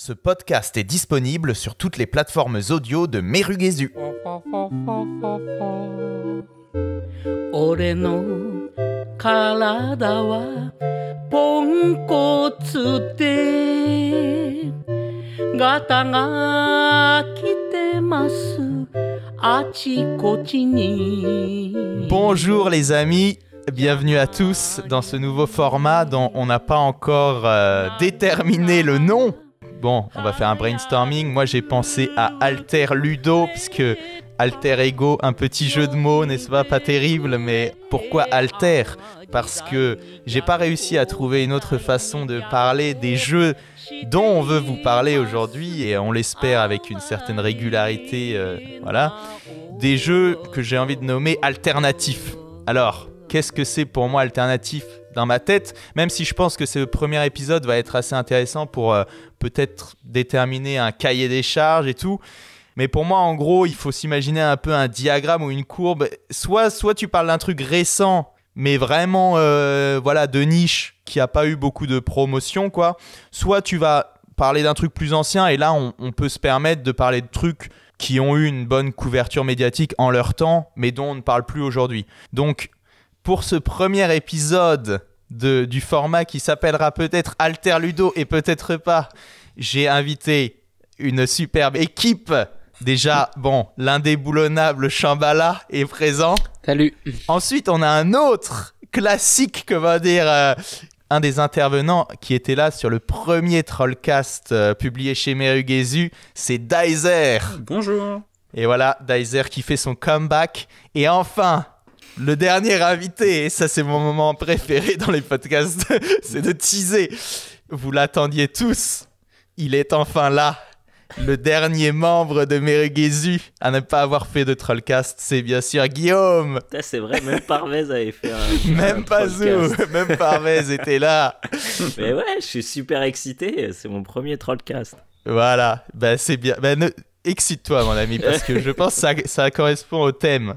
Ce podcast est disponible sur toutes les plateformes audio de Meruguesu. Bonjour les amis, Bienvenue à tous dans ce nouveau format dont on n'a pas encore euh, déterminé le nom bon, on va faire un brainstorming. Moi, j'ai pensé à Alter Ludo, puisque Alter Ego, un petit jeu de mots, n'est-ce pas Pas terrible, mais pourquoi Alter Parce que j'ai pas réussi à trouver une autre façon de parler des jeux dont on veut vous parler aujourd'hui, et on l'espère avec une certaine régularité, euh, voilà. Des jeux que j'ai envie de nommer alternatifs. Alors, qu'est-ce que c'est pour moi alternatif dans ma tête, même si je pense que ce premier épisode va être assez intéressant pour euh, peut-être déterminer un cahier des charges et tout. Mais pour moi, en gros, il faut s'imaginer un peu un diagramme ou une courbe. Soit, soit tu parles d'un truc récent, mais vraiment, euh, voilà, de niche qui a pas eu beaucoup de promotion, quoi. Soit tu vas parler d'un truc plus ancien, et là, on peut se permettre de parler de trucs qui ont eu une bonne couverture médiatique en leur temps, mais dont on ne parle plus aujourd'hui. Donc, pour ce premier épisode, du format qui s'appellera peut-être Alter Ludo et peut-être pas, j'ai invité une superbe équipe. Déjà, bon, l'indéboulonnable Chambala est présent. Salut. Ensuite, on a un autre classique, que va dire, euh, un des intervenants qui était là sur le premier Trollcast euh, publié chez Merugésu. c'est Dizer. Bonjour. Et voilà, Dizer qui fait son comeback. Et enfin, le dernier invité, et ça c'est mon moment préféré dans les podcasts, c'est de teaser. Vous l'attendiez tous, il est enfin là. Le dernier membre de Merguezu à ne pas avoir fait de trollcast, c'est bien sûr Guillaume. C'est vrai, même Parvez avait fait un. même pas même Parvez était là. Mais ouais, je suis super excité, c'est mon premier trollcast. Voilà, ben c'est bien. Ben, excite-toi, mon ami, parce que je pense que ça correspond au thème.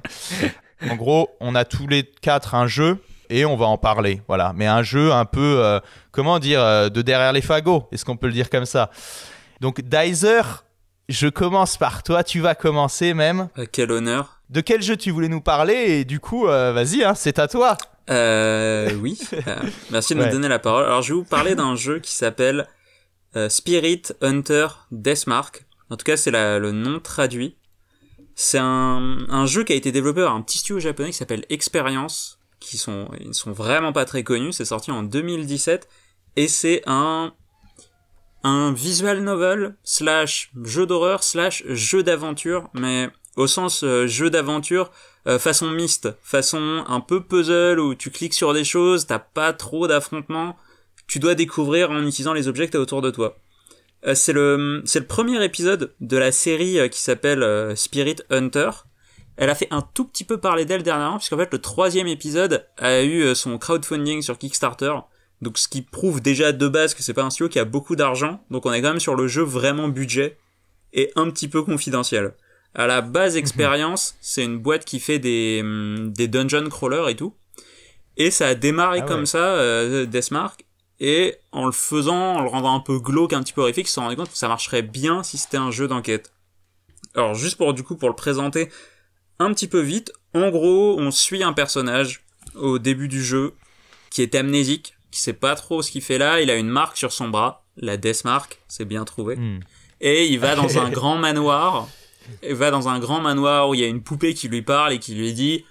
En gros, on a tous les quatre un jeu et on va en parler. Voilà. Mais un jeu un peu, euh, comment dire, euh, de derrière les fagots. Est-ce qu'on peut le dire comme ça Donc, Dizer, je commence par toi. Tu vas commencer même. Euh, quel honneur. De quel jeu tu voulais nous parler Et du coup, vas-y, hein, c'est à toi. oui. merci de me donner la parole. Alors, je vais vous parler d'un jeu qui s'appelle Spirit Hunter Deathmark. En tout cas, c'est le nom traduit. C'est un, jeu qui a été développé par un petit studio japonais qui s'appelle Experience, qui sont, ils ne sont vraiment pas très connus. C'est sorti en 2017 et c'est un, un visual novel slash jeu d'horreur slash jeu d'aventure, mais au sens euh, jeu d'aventure euh, façon miste, façon un peu puzzle où tu cliques sur des choses, t'as pas trop d'affrontements, tu dois découvrir en utilisant les objets que t'as autour de toi. Euh, c'est le c'est le premier épisode de la série euh, qui s'appelle euh, Spirit Hunter. Elle a fait un tout petit peu parler d'elle dernièrement puisqu'en fait le troisième épisode a eu son crowdfunding sur Kickstarter. Donc ce qui prouve déjà de base que c'est pas un studio qui a beaucoup d'argent. Donc on est quand même sur le jeu vraiment budget et un petit peu confidentiel. À la base mhm. expérience, c'est une boîte qui fait des mm, des dungeon crawlers et tout. Et ça a démarré ah comme ça, Deathmark et en le faisant, en le rendant un peu glauque, un petit peu horrifique, se rendait compte que ça marcherait bien si c'était un jeu d'enquête. Alors juste pour du coup pour le présenter un petit peu vite, en gros, on suit un personnage au début du jeu qui est amnésique, qui sait pas trop ce qu'il fait là, il a une marque sur son bras, la death mark, c'est bien trouvé. Hmm. Et il va dans un grand manoir, il va dans un grand manoir où il y a une poupée qui lui parle et qui lui dit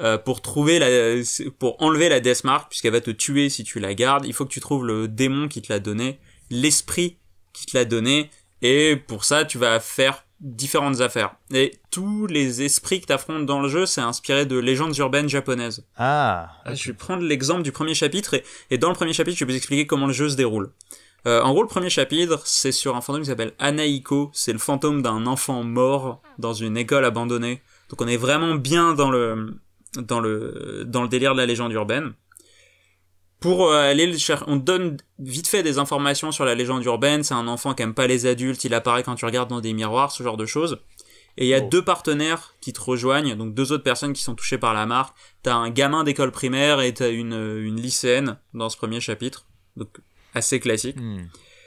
euh, pour trouver la, pour enlever la Death Mark puisqu'elle va te tuer si tu la gardes. Il faut que tu trouves le démon qui te l'a donné, l'esprit qui te l'a donné, et pour ça tu vas faire différentes affaires. Et tous les esprits que tu affrontes dans le jeu, c'est inspiré de légendes urbaines japonaises. Ah. ah je vais prendre l'exemple du premier chapitre et, dans le premier chapitre, je vais vous expliquer comment le jeu se déroule. Euh, en gros, le premier chapitre, c'est sur un fantôme qui s'appelle Anaiko. C'est le fantôme d'un enfant mort dans une école abandonnée. Donc on est vraiment bien dans le dans le dans le délire de la légende urbaine. Pour euh, aller le chercher, on donne vite fait des informations sur la légende urbaine. C'est un enfant qui aime pas les adultes. Il apparaît quand tu regardes dans des miroirs, ce genre de choses. Et il y a oh. deux partenaires qui te rejoignent, donc deux autres personnes qui sont touchées par la marque. T'as un gamin d'école primaire et t'as une, une lycéenne dans ce premier chapitre. Donc, assez classique. Hmm.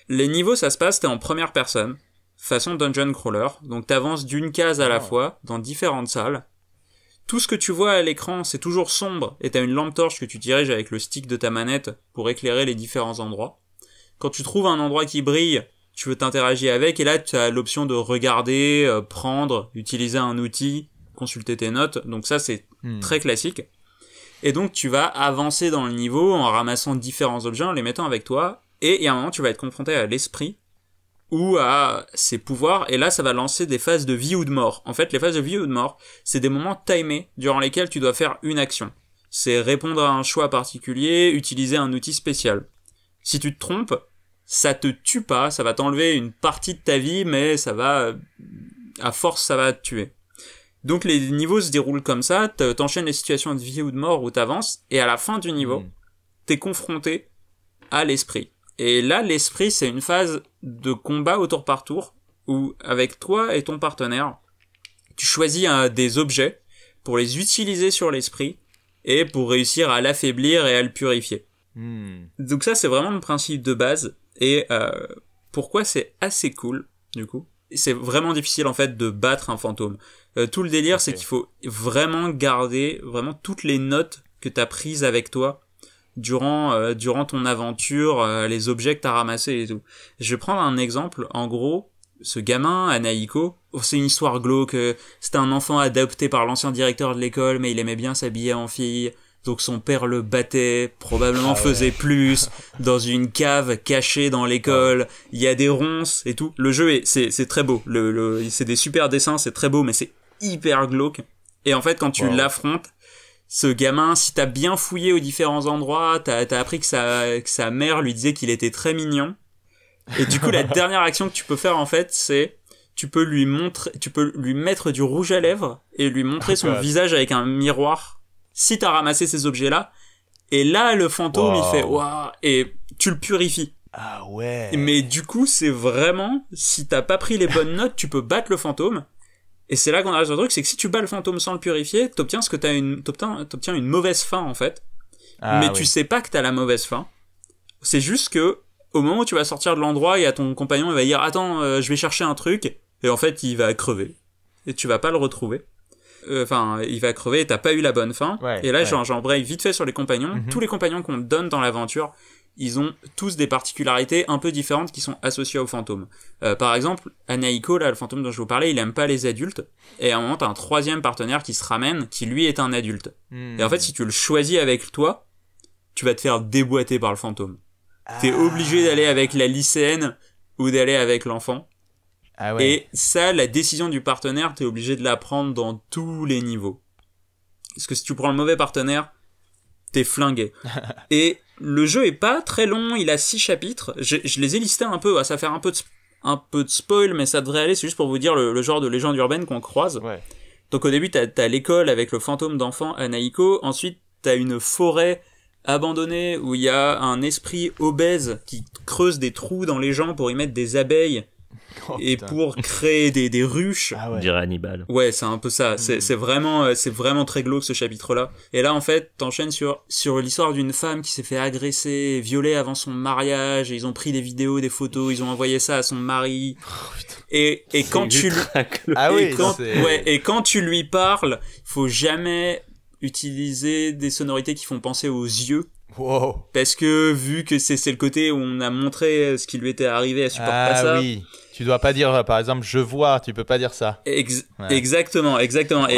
Les niveaux, ça se passe, t'es en première personne, façon dungeon crawler. Donc, t'avances d'une case à la ah. fois, dans différentes salles. Tout ce que tu vois à l'écran, c'est toujours sombre et t'as une lampe torche que tu diriges avec le stick de ta manette pour éclairer les différents endroits. Quand tu trouves un endroit qui brille, tu veux t'interagir avec et là tu as l'option de regarder, euh, prendre, utiliser un outil, consulter tes notes. Donc ça c'est hmm. très classique. Et donc tu vas avancer dans le niveau en ramassant différents objets, en les mettant avec toi et à un moment tu vas être confronté à l'esprit ou à ses pouvoirs, et là ça va lancer des phases de vie ou de mort. En fait, les phases de vie ou de mort, c'est des moments timés durant lesquels tu dois faire une action. C'est répondre à un choix particulier, utiliser un outil spécial. Si tu te trompes, ça te tue pas, ça va t'enlever une partie de ta vie, mais ça va, à force, ça va te tuer. Donc les niveaux se déroulent comme ça, t'enchaînes les situations de vie ou de mort où avances, et à la fin du niveau, hmm. t'es confronté à l'esprit. Et là, l'esprit, c'est une phase de combat au tour par tour où avec toi et ton partenaire, tu choisis euh, des objets pour les utiliser sur l'esprit et pour réussir à l'affaiblir et à le purifier. Hmm. Donc ça c'est vraiment le principe de base et euh, pourquoi c'est assez cool du coup. C'est vraiment difficile en fait de battre un fantôme. Euh, tout le délire c'est qu'il faut vraiment garder vraiment toutes les notes que t'as prises avec toi durant euh, durant ton aventure, euh, les objets que t'as ramassés et tout. Je vais prendre un exemple. En gros, ce gamin, Anaïko, oh, c'est une histoire glauque. Euh, C'était un enfant adopté par l'ancien directeur de l'école, mais il aimait bien s'habiller en fille. Donc son père le battait, probablement ah faisait plus, dans une cave cachée dans l'école. Il y a des ronces et tout. Le jeu est, c'est, c'est très beau. Le, c'est des super dessins, c'est très beau, mais c'est hyper glauque. Et en fait, quand tu l'affrontes, ce gamin, si t'as bien fouillé aux différents endroits, t'as as appris que sa, que sa mère lui disait qu'il était très mignon. Et du coup, la dernière action que tu peux faire en fait, c'est tu peux lui montrer, tu peux lui mettre du rouge à lèvres et lui montrer ah, son visage avec un miroir. Si t'as ramassé ces objets-là, et là le fantôme il fait waouh et tu le purifies. Ah ouais. Mais du coup, c'est vraiment si t'as pas pris les bonnes notes, tu peux battre le fantôme et c'est là qu'on arrive sur le truc, c'est que si tu bats le fantôme sans le purifier, t'obtiens ce que t'as une, t'obtiens, une mauvaise fin en fait. Ah mais tu sais pas que t'as la mauvaise fin. C'est juste que au moment où tu vas sortir de l'endroit, il y ton compagnon, il va dire attends, euh, je vais chercher un truc, et en fait il va crever et tu vas pas le retrouver. Euh, enfin, il va crever et t'as pas eu la bonne fin. et là, j'en j'embraye vite fait sur les compagnons. Mm-hmm. Tous les compagnons qu'on donne dans l'aventure, ils ont tous des particularités un peu différentes qui sont associées au fantôme. Euh, par exemple, Anaïko, là, le fantôme dont je vous parlais, il aime pas les adultes. Et à un moment, t'as un troisième partenaire qui se ramène, qui lui est un adulte. Hmm. Et en fait, si tu le choisis avec toi, tu vas te faire déboîter par le fantôme. Tu es ah. obligé d'aller avec la lycéenne ou d'aller avec l'enfant. Ah Et ça, la décision du partenaire, t'es obligé de la prendre dans tous les niveaux. Parce que si tu prends le mauvais partenaire, t'es flingué. et le jeu est pas très long, il a six chapitres. Je, les ai listés un peu, ah, ça fait un peu de, un peu de spoil, mais ça devrait aller. C'est juste pour vous dire le, genre de légende urbaine qu'on croise. Donc au début, t'as l'école avec le fantôme d'enfant Anaiko. Ensuite, t'as une forêt abandonnée où il y a un esprit obèse qui creuse des trous dans les gens pour y mettre des abeilles Oh, et pour créer des, ruches. Ah ouais. dirait Hannibal. Ouais, c'est un peu ça. Hmm. C'est vraiment, euh, c'est vraiment très glauque ce chapitre-là. Et là, en fait, t'enchaînes sur sur l'histoire d'une femme qui s'est fait agresser, violer avant son mariage. Et ils ont pris des vidéos, des photos, ils ont envoyé ça à son mari. Oh, et et quand tu lui... ah oui, et quand, ouais, et quand tu lui parles, faut jamais utiliser des sonorités qui font penser aux yeux. Parce que vu que c'est le côté où on a montré ce qui lui était arrivé, à supporte ah pas ça. Tu dois pas dire, par exemple, je vois, tu peux pas dire ça. Exactement, exactement. Et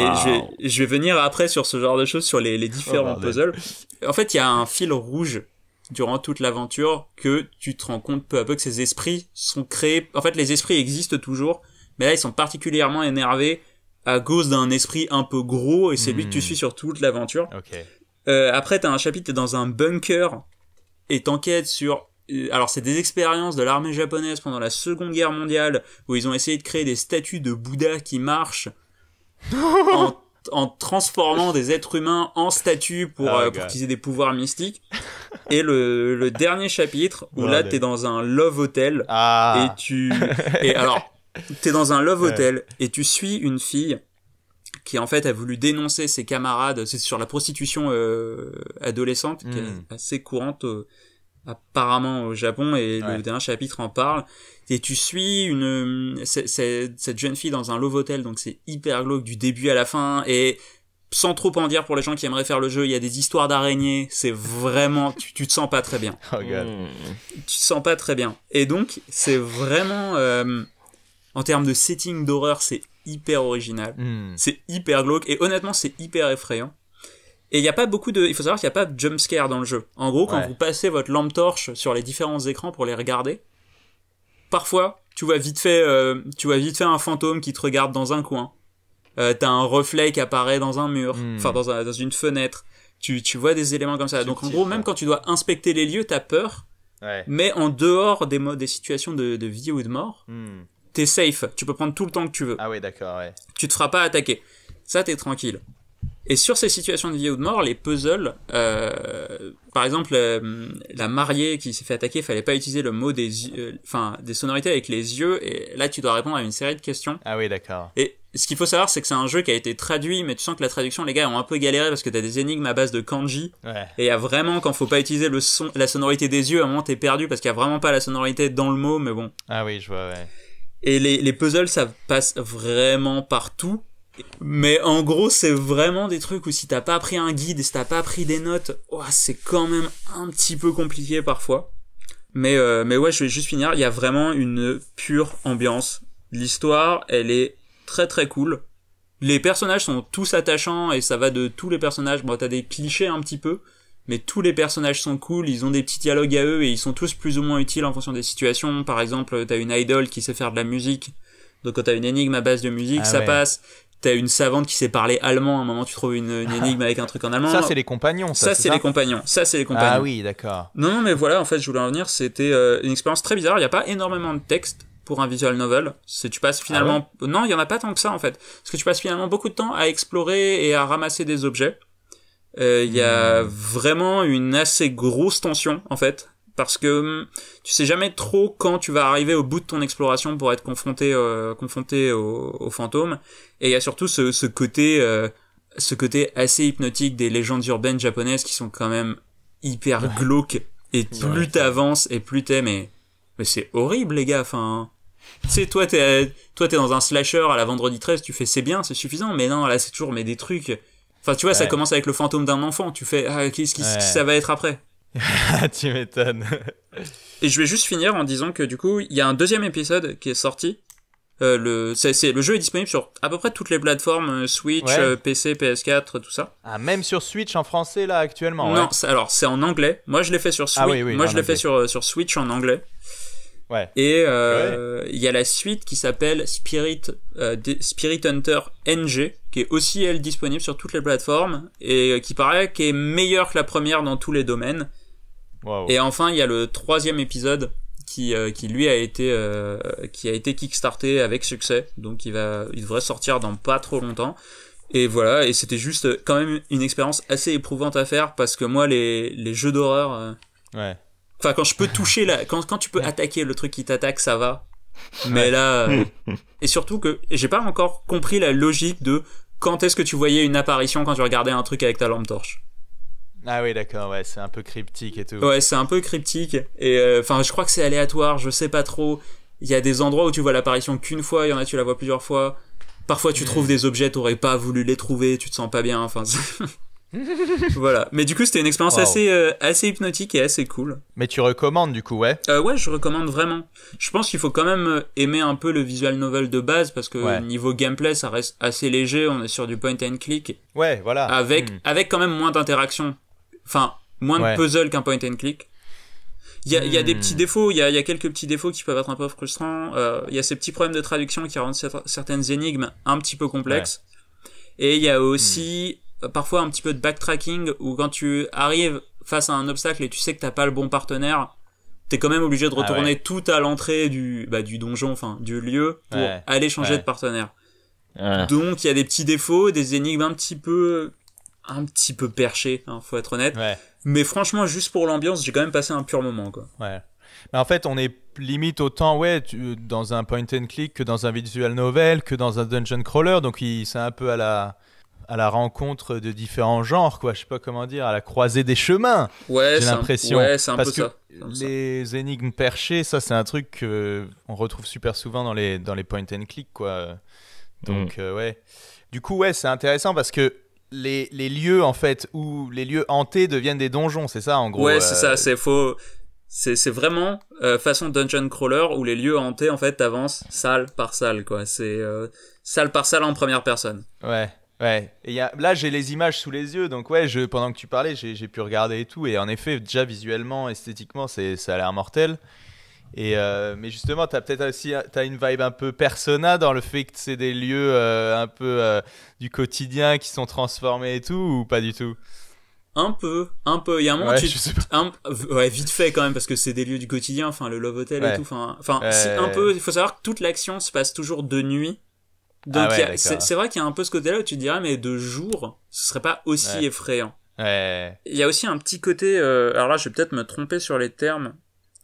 je, vais, venir après sur ce genre de choses, sur les, différents oh, puzzles. En fait, il y a un fil rouge durant toute l'aventure que tu te rends compte peu à peu que ces esprits sont créés. En fait, les esprits existent toujours, mais là, ils sont particulièrement énervés à cause d'un esprit un peu gros et c'est lui que tu hmm. suis sur toute l'aventure. Après, tu euh, après, t'as un chapitre, dans un bunker et t'enquêtes sur euh, alors c'est des expériences de l'armée japonaise pendant la Seconde Guerre mondiale où ils ont essayé de créer des statues de Bouddha qui marchent en, transformant des êtres humains en statues pour, ah, utiliser euh, des pouvoirs mystiques. Et le, dernier chapitre où là là t'es dans un love hotel ah. et tu et alors t'es dans un love hotel et tu suis une fille qui en fait a voulu dénoncer ses camarades c'est sur la prostitution euh, adolescente qui est hmm. assez courante apparemment au Japon et le dernier chapitre en parle et tu suis une cette jeune fille dans un love hotel donc c'est hyper glauque du début à la fin et sans trop en dire pour les gens qui aimeraient faire le jeu, il y a des histoires d'araignées, c'est vraiment, tu, tu te sens pas très bien. Oh, hmm. Tu te sens pas très bien. Et donc, c'est vraiment, euh, en termes de setting d'horreur, c'est hyper original, hmm. c'est hyper glauque, et honnêtement, c'est hyper effrayant. Et il n'y a pas beaucoup de, il faut savoir qu'il n'y a pas de jump scare dans le jeu. En gros, quand vous passez votre lampe torche sur les différents écrans pour les regarder, parfois, tu vois vite fait, euh, tu vois vite fait un fantôme qui te regarde dans un coin. Euh, t'as un reflet qui apparaît dans un mur, hmm. enfin dans, une fenêtre. Tu, tu vois des éléments comme ça. Donc en gros, même quand tu dois inspecter les lieux, t'as peur. Mais en dehors des, modes des situations de, vie ou de mort, hmm. t'es safe. Tu peux prendre tout le temps que tu veux. Ah oui, d'accord, ouais. Tu te feras pas attaquer. Ça, t'es tranquille. Et sur ces situations de vie ou de mort, les puzzles, euh, par exemple, euh, la mariée qui s'est fait attaquer, fallait pas utiliser le mot des euh, enfin, des sonorités avec les yeux, et là, tu dois répondre à une série de questions. Ah oui, d'accord. Et ce qu'il faut savoir, c'est que c'est un jeu qui a été traduit, mais tu sens que la traduction, les gars, ont un peu galéré parce que t'as des énigmes à base de kanji. Ouais. Et il y a vraiment, quand faut pas utiliser le son, la sonorité des yeux, à un moment, t'es perdu parce qu'il y a vraiment pas la sonorité dans le mot, mais bon. Ah oui, je vois, ouais. Et les, les puzzles, ça passe vraiment partout. Mais en gros, c'est vraiment des trucs où si t'as pas pris un guide si t'as pas pris des notes, c'est quand même un petit peu compliqué parfois. Mais, euh, mais ouais, je vais juste finir. Il y a vraiment une pure ambiance. L'histoire, elle est très très cool. Les personnages sont tous attachants et ça va de tous les personnages. Bon, t'as des clichés un petit peu, mais tous les personnages sont cool. Ils ont des petits dialogues à eux et ils sont tous plus ou moins utiles en fonction des situations. Par exemple, t'as une idole qui sait faire de la musique. Donc quand t'as une énigme à base de musique, ah ça passe. T'as une savante qui sait parler allemand. À un moment, tu trouves une, énigme avec un truc en allemand. Ça, c'est les compagnons. Ça, c'est les compagnons. Ça, c'est les ah compagnons. Ah oui, d'accord. Non, mais voilà. En fait, je voulais en venir. C'était euh, une expérience très bizarre. Il n'y a pas énormément de texte pour un visual novel. C'est tu passes finalement. Ah non, il y en a pas tant que ça en fait. Parce que tu passes finalement beaucoup de temps à explorer et à ramasser des objets. Euh, il y a hmm. vraiment une assez grosse tension en fait parce que hum, tu sais jamais trop quand tu vas arriver au bout de ton exploration pour être confronté euh, confronté au fantôme. et il y a surtout ce, côté euh, ce côté assez hypnotique des légendes urbaines japonaises qui sont quand même hyper glauques et plus t'avances et plus t'es mais c'est horrible les gars enfin tu toi t'es toi dans un slasher à la vendredi 13 tu fais c'est bien c'est suffisant mais non là c'est toujours mais des trucs enfin tu vois ça commence avec le fantôme d'un enfant tu fais ah qu'est-ce que ça va être après tu m'étonnes. Et je vais juste finir en disant que du coup, il y a un deuxième épisode qui est sorti. Euh, le, c le jeu est disponible sur à peu près toutes les plateformes euh, Switch, euh, PC, PS4, tout ça. Ah, même sur Switch en français là actuellement. Non, alors c'est en anglais. Moi je l'ai fait sur ah Switch. Moi je l'ai fait sur, sur Switch en anglais. Ouais. Et il y a la suite qui s'appelle Spirit Spirit Hunter NG qui est aussi elle disponible sur toutes les plateformes et qui paraît qui est meilleure que la première dans tous les domaines. Et enfin, il y a le troisième épisode qui, euh, qui lui a été euh, qui a été kickstarté avec succès, donc il va il devrait sortir dans pas trop longtemps. Et voilà, et c'était juste quand même une expérience assez éprouvante à faire parce que moi les, jeux d'horreur. Euh, ouais. Enfin quand je peux toucher la quand tu peux attaquer le truc qui t'attaque ça va. Mais là et surtout que j'ai pas encore compris la logique de quand est-ce que tu voyais une apparition quand tu regardais un truc avec ta lampe torche. Ah oui, d'accord, ouais, c'est un peu cryptique et tout. Ouais, c'est un peu cryptique. Et euh, enfin, je crois que c'est aléatoire, je sais pas trop. Il y a des endroits où tu vois l'apparition qu'une fois, il y en a tu la vois plusieurs fois. Parfois tu trouves des objets, t'aurais pas voulu les trouver, tu te sens pas bien, enfin. voilà. Mais du coup, c'était une expérience assez, euh, assez hypnotique et assez cool. Mais tu recommandes du coup, ouais euh, Ouais, je recommande vraiment. Je pense qu'il faut quand même aimer un peu le visual novel de base parce que niveau gameplay, ça reste assez léger. On est sur du point and click. Ouais, voilà. Avec, hmm. avec quand même moins d'interaction. Enfin, moins de puzzle qu'un point and click. Il y a, des hmm. petits défauts, il y a, quelques petits défauts qui peuvent être un peu frustrants. Euh, il y a ces petits problèmes de traduction qui rendent certaines énigmes un petit peu complexes. Et il y a aussi hmm. euh, parfois un petit peu de backtracking où quand tu arrives face à un obstacle et tu sais que t'as pas le bon partenaire, t'es quand même obligé de ah retourner tout à l'entrée du bah, du donjon, enfin du lieu pour aller changer de partenaire. Donc il y a des petits défauts, des énigmes un petit peu un petit peu perché, hein, faut être honnête. Mais franchement, juste pour l'ambiance, j'ai quand même passé un pur moment, quoi. Mais en fait, on est limite autant ouais dans un point and click que dans un visual novel que dans un dungeon crawler. Donc c'est un peu à la à la rencontre de différents genres, quoi. Je sais pas comment dire, à la croisée des chemins. Ouais, j'ai l'impression. Ouais, c'est un peu ça. Les énigmes perchées, ça, c'est un truc qu'on retrouve super souvent dans les, dans les point and click, quoi. Donc, mm. euh, ouais. Du coup, ouais, c'est intéressant parce que les, lieux en fait où les lieux hantés deviennent des donjons, c'est ça en gros. Ouais, c'est ça, euh, c'est faux. C'est vraiment euh, façon dungeon crawler où les lieux hantés en fait avancent salle par salle quoi. C'est euh, salle par salle en première personne. Ouais, ouais. Et là j'ai les images sous les yeux donc ouais je, pendant que tu parlais j'ai pu regarder et tout et en effet déjà visuellement esthétiquement c'est ça a l'air mortel. Et euh, mais justement, tu as peut-être aussi as une vibe un peu persona dans le fait que c'est des lieux euh, un peu euh, du quotidien qui sont transformés et tout, ou pas du tout un peu, un peu. Il y a un moment, ouais, ouais, vite fait quand même parce que c'est des lieux du quotidien. Enfin, le Love Hotel et tout. Enfin, un peu. Il faut savoir que toute l'action se passe toujours de nuit. Ah Donc, c'est vrai qu'il y a un peu ce côté-là où tu te dirais, mais de jour, ce serait pas aussi effrayant. Il y a aussi un petit côté. alors là, je vais peut-être me tromper sur les termes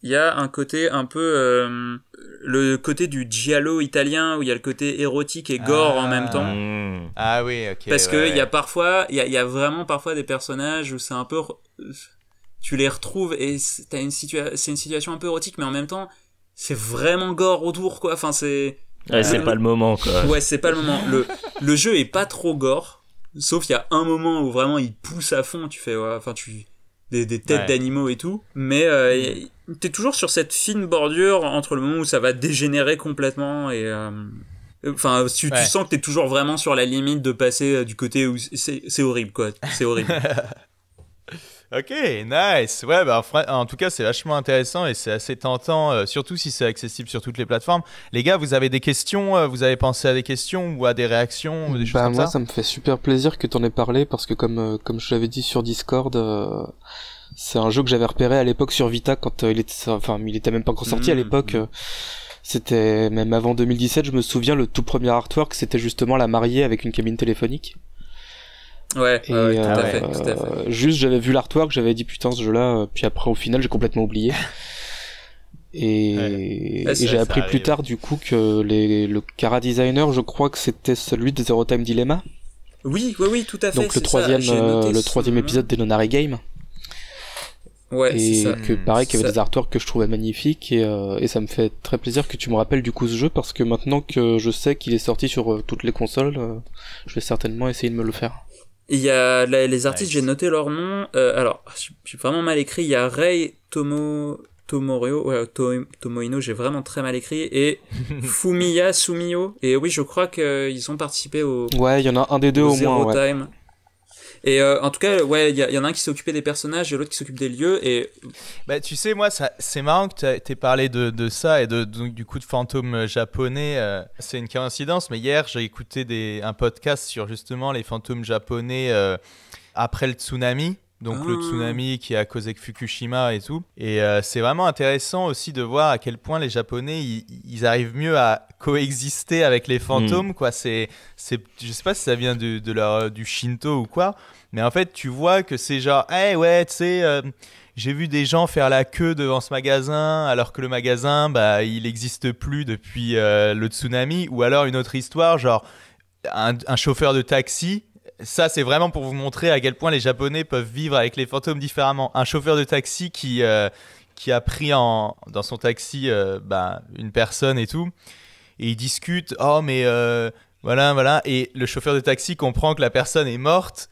il y a un côté un peu euh, le côté du giallo italien où il y a le côté érotique et gore en même temps. Ah, ah oui, ok. Parce qu'il que il y a parfois, il y a, vraiment parfois des personnages où c'est un peu, tu les retrouves et t'as une situation, c'est une situation un peu érotique, mais en même temps, c'est vraiment gore autour quoi. Enfin c'est. Ouais, c'est pas le moment quoi. Ouais, c'est pas le moment. Le le jeu est pas trop gore, sauf il y a un moment où vraiment il pousse à fond. Tu fais, enfin tu des, têtes d'animaux et tout, mais tu euh, mm. t'es toujours sur cette fine bordure entre le moment où ça va dégénérer complètement et euh, enfin tu, tu sens que t'es toujours vraiment sur la limite de passer euh, du côté où c'est horrible quoi, c'est horrible. Ok, nice. Ouais, bah, en tout cas, c'est vachement intéressant et c'est assez tentant, euh, surtout si c'est accessible sur toutes les plateformes. Les gars, vous avez des questions euh, Vous avez pensé à des questions ou à des réactions ou des choses bah, comme moi, ça, me fait super plaisir que tu en aies parlé parce que, comme, euh, comme je l'avais dit sur Discord, c'est un jeu que j'avais repéré à l'époque sur Vita quand il était, enfin, il était même pas encore sorti à hmm. l'époque. C'était même avant 2017, je me souviens, le tout premier artwork, c'était justement la mariée avec une cabine téléphonique. Ouais, euh, tout, à fait, Juste, j'avais vu l'artwork, j'avais dit putain ce jeu-là, euh, puis après au final j'ai complètement oublié. Et, j'ai appris plus tard du coup que les, le Kara Designer, je crois que c'était celui de Zero Time Dilemma. Oui, oui, oui, tout à fait. Donc le troisième, euh, le troisième épisode des Nonary Game. Ouais, et ça. que hmm, pareil qu'il y avait des artworks que je trouvais magnifiques et, ça me fait très plaisir que tu me rappelles du coup ce jeu parce que maintenant que je sais qu'il est sorti sur toutes les consoles, je vais certainement essayer de me le faire. Il y a les artistes, j'ai noté leur nom. Euh, alors, j'ai vraiment mal écrit. Il y a Rei Tomo, Tomorio, ouais, euh, Tomoino, j'ai vraiment très mal écrit. Et Fumiya Sumio. Et oui, je crois qu'ils ont participé au. Ouais, il y en a un des deux au, moins. Et euh, en tout cas, ouais, il y, en a un qui s'est occupé des personnages et l'autre qui s'occupe des lieux. Et bah, tu sais, moi, c'est marrant que tu aies parlé de, ça et de, du coup de fantômes euh, japonais. Euh, c'est une coïncidence, mais hier, j'ai écouté des, un podcast sur justement les fantômes japonais après le tsunami donc ah. le tsunami qui a causé Fukushima et tout. Et euh, c'est vraiment intéressant aussi de voir à quel point les Japonais ils, arrivent mieux à coexister avec les fantômes, hmm. quoi. C'est, je sais pas si ça vient de, euh, du Shinto ou quoi, mais en fait tu vois que c'est genre, hé eh ouais, tu sais. Euh, j'ai vu des gens faire la queue devant ce magasin alors que le magasin bah il n'existe plus depuis le tsunami ou alors une autre histoire genre un chauffeur de taxi ça, c'est vraiment pour vous montrer à quel point les Japonais peuvent vivre avec les fantômes différemment. Un chauffeur de taxi qui, euh, qui a pris en, dans son taxi euh, ben, une personne et tout, et ils discutent, oh mais euh, voilà, voilà, et le chauffeur de taxi comprend que la personne est morte,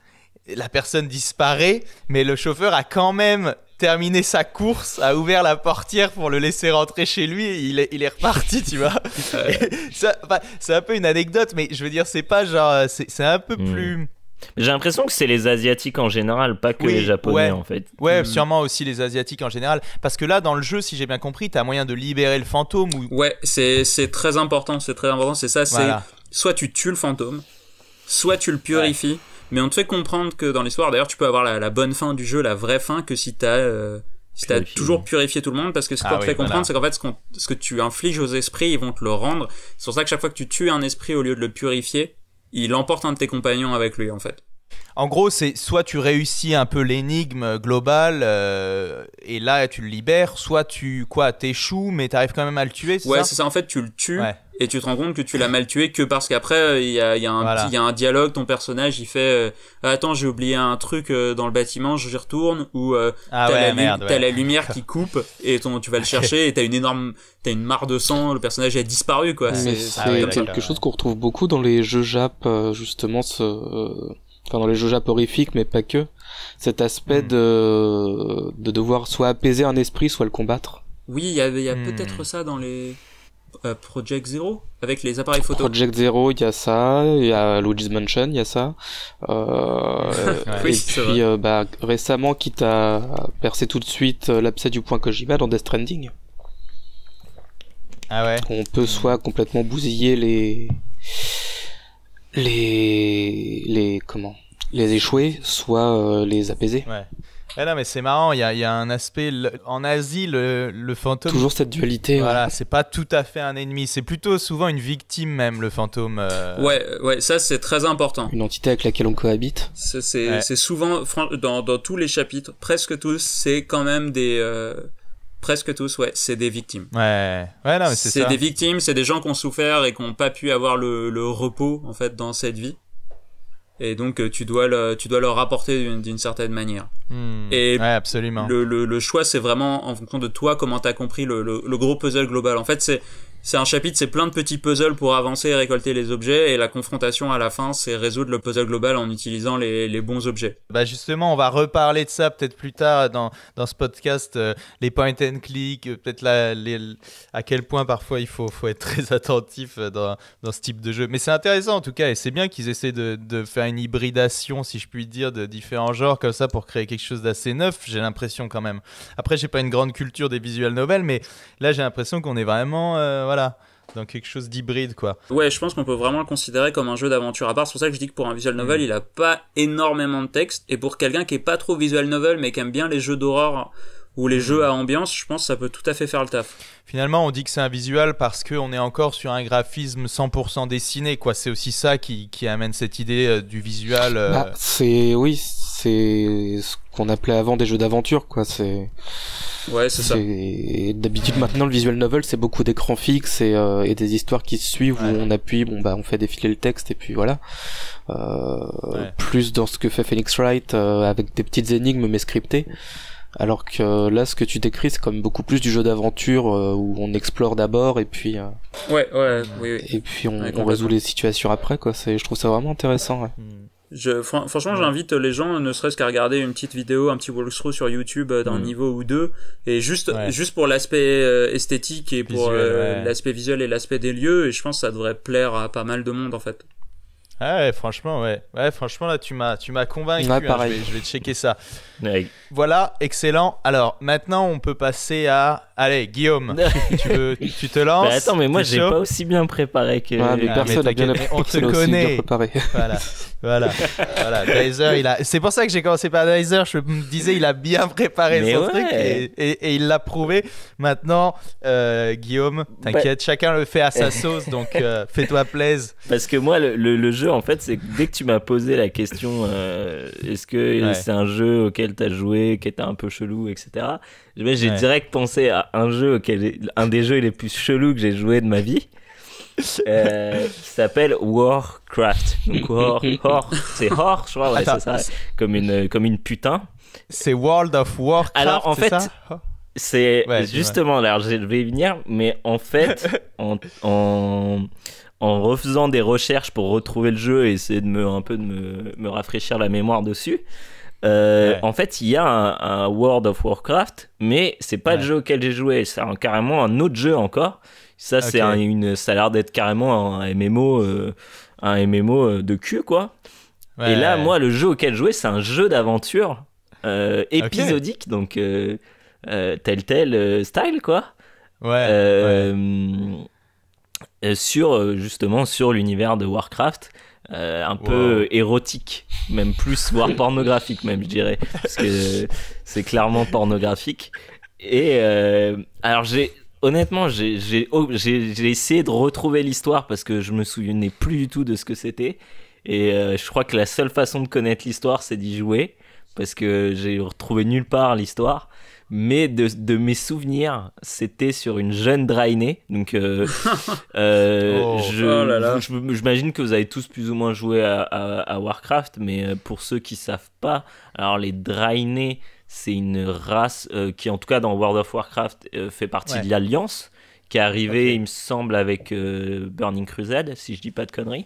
la personne disparaît, mais le chauffeur a quand même terminé sa course, a ouvert la portière pour le laisser rentrer chez lui et il est, il est reparti, tu vois. c'est un peu une anecdote, mais je veux dire, c'est pas genre, euh, c'est un peu mm. plus j'ai l'impression que c'est les Asiatiques en général, pas que les Japonais en fait. Ouais, mm. sûrement aussi les Asiatiques en général. Parce que là, dans le jeu, si j'ai bien compris, t'as moyen de libérer le fantôme. Ouais, c'est très important, c'est très important, c'est ça. C'est soit tu tues le fantôme, soit tu le purifies, mais on te fait comprendre que dans l'histoire, d'ailleurs, tu peux avoir la, bonne fin du jeu, la vraie fin, que si t'as. Euh, si toujours purifié tout le monde, parce que ce ah qu'on te fait comprendre, c'est qu'en fait, ce, ce que tu infliges aux esprits, ils vont te le rendre. C'est pour ça que chaque fois que tu tues un esprit, au lieu de le purifier, il emporte un de tes compagnons avec lui en fait. En gros, c'est soit tu réussis un peu l'énigme globale euh, et là tu le libères, soit tu quoi t'échoues mais t'arrives quand même à le tuer. Ouais, c'est ça. En fait, tu le tues et tu te rends compte que tu l'as mal tué que parce qu'après il y a, un dialogue, ton personnage il fait euh, attends j'ai oublié un truc euh, dans le bâtiment, je retourne ou ah t'as la, lumière qui coupe et ton, tu vas le chercher et t'as une énorme t'as une mare de sang, le personnage a disparu quoi. C'est ah quelque chose qu'on retrouve beaucoup dans les jeux Jap justement ce dans les jeux japorifiques, mais pas que, cet aspect hmm. de, de devoir soit apaiser un esprit, soit le combattre. Oui, il y a, hmm. peut-être ça dans les euh, Project Zero, avec les appareils photo. Project Zero, il y a ça, il y a Luigi's Mansion, il y a ça. Euh, et puis euh, bah, récemment, quitte à percer tout de suite l'abcès du point que vais, dans Death Stranding. Ah ouais. On peut hmm. soit complètement bousiller les les les comment les échouer, soit euh, les apaiser. Ouais. Eh non, mais c'est marrant, il y a, y a, un aspect. en Asie, le, le, fantôme. Toujours cette dualité. Voilà, c'est pas tout à fait un ennemi, c'est plutôt souvent une victime, même, le fantôme. Euh. Ouais, ouais, ça c'est très important. Une entité avec laquelle on cohabite. C'est souvent, dans, dans, tous les chapitres, presque tous, c'est quand même des. Euh, presque tous, ouais, c'est des victimes. Ouais, ouais, non, mais c'est ça. C'est des victimes, c'est des gens qui ont souffert et qui n'ont pas pu avoir le, le repos, en fait, dans cette vie et donc euh, tu dois le, tu dois leur apporter d'une certaine manière. Hmm. et absolument. Le, choix c'est vraiment en fonction de toi comment t'as compris le, gros puzzle global. En fait c'est c'est un chapitre, c'est plein de petits puzzles pour avancer et récolter les objets, et la confrontation à la fin, c'est résoudre le puzzle global en utilisant les, bons objets. Bah justement, on va reparler de ça peut-être plus tard dans, dans ce podcast, euh, les point and click, euh, peut-être à quel point parfois il faut, faut être très attentif euh, dans, dans ce type de jeu. Mais c'est intéressant en tout cas, et c'est bien qu'ils essaient de, de, faire une hybridation, si je puis dire, de différents genres comme ça pour créer quelque chose d'assez neuf, j'ai l'impression quand même. Après, j'ai pas une grande culture des visuels novels, mais là j'ai l'impression qu'on est vraiment voilà dans quelque chose d'hybride quoi. Ouais, je pense qu'on peut vraiment le considérer comme un jeu d'aventure à part. C'est pour ça que je dis que pour un visual novel, mm. il a pas énormément de texte et pour quelqu'un qui est pas trop visual novel mais qui aime bien les jeux d'horreur ou les jeux à ambiance, je pense ça peut tout à fait faire le taf. Finalement, on dit que c'est un visual parce qu'on est encore sur un graphisme 100% dessiné. quoi. C'est aussi ça qui, qui, amène cette idée euh, du visual. Euh. Bah, c'est Oui, c'est ce qu'on appelait avant des jeux d'aventure. quoi. C'est. Ouais, c'est ça. D'habitude, maintenant, le visual novel, c'est beaucoup d'écrans fixes et, euh, et, des histoires qui se suivent où on appuie, bon, bah, on fait défiler le texte et puis voilà. Plus dans ce que fait Phoenix Wright avec des petites énigmes mais scriptées. Alors que euh, là, ce que tu décris, c'est comme beaucoup plus du jeu d'aventure euh, où on explore d'abord et puis. Euh, ouais, ouais, oui, Et puis on, résout les situations après, quoi. C'est, je trouve ça vraiment intéressant. Hmm. Je, franchement, j'invite les gens, ne serait-ce qu'à regarder une petite vidéo, un petit walkthrough sur YouTube d'un hmm. niveau ou deux, et juste, juste pour l'aspect esthétique et pour l'aspect visuel et l'aspect des lieux, et je pense que ça devrait plaire à pas mal de monde en fait. Ah franchement, ouais. Ouais, franchement, là, tu m'as, tu m'as convaincu. Hein, je, vais, je, checker ça. Voilà, excellent. Alors, maintenant, on peut passer à. Allez, Guillaume, tu, veux, tu te lances. Bah, attends, mais moi, j'ai pas aussi bien préparé que. Ouais, mais ah, personne mais bien... On te connaît. Voilà. Voilà. voilà. Dizer, il a. C'est pour ça que j'ai commencé par Dizer. Je me disais, il a bien préparé son truc et, il l'a prouvé. Maintenant, euh, Guillaume, bah t'inquiète, chacun le fait à sa sauce, donc euh, fais-toi plaise. Parce que moi, le, le jeu, en fait, c'est dès que tu m'as posé la question, euh, est-ce que c'est un jeu auquel tu as joué, qui était un peu chelou, etc. J'ai direct pensé à un jeu auquel, un des jeux les plus chelous que j'ai joué de ma vie. Euh, qui s'appelle Warcraft. c'est horre, je crois, Comme une, comme putain. C'est World of Warcraft. Alors, en fait, c'est justement, alors je vais y venir, mais en fait, en en refaisant des recherches pour retrouver le jeu et essayer de me, un peu de me, rafraîchir la mémoire dessus. Euh, en fait, il y a un, World of Warcraft, mais c'est pas le jeu auquel j'ai joué, c'est carrément un autre jeu encore. Ça, c'est une, ça a l'air d'être carrément un MMO, un MMO euh, euh, de cul, quoi. Et là, moi, le jeu auquel je jouais, c'est un jeu d'aventure épisodique, donc tel tel style, quoi. Ouais. Euh, sur euh, justement sur l'univers de Warcraft. Euh, un peu érotique, même plus, voire pornographique même, je dirais, parce que c'est clairement pornographique. Et alors j'ai honnêtement oh, j'ai essayé de retrouver l'histoire parce que je me souvenais plus du tout de ce que c'était. Et je crois que la seule façon de connaître l'histoire, c'est d'y jouer, parce que j'ai retrouvé nulle part l'histoire mais de, mes souvenirs, c'était sur une jeune drainée. Donc, euh, euh, oh. Oh je, j'imagine que vous avez tous plus ou moins joué à, Warcraft, mais euh, pour ceux qui savent pas, alors les drainées, c'est une race qui, en tout cas dans World of Warcraft, fait partie de l'Alliance, qui est arrivée, il me semble, avec Burning Crusade, si je dis pas de conneries.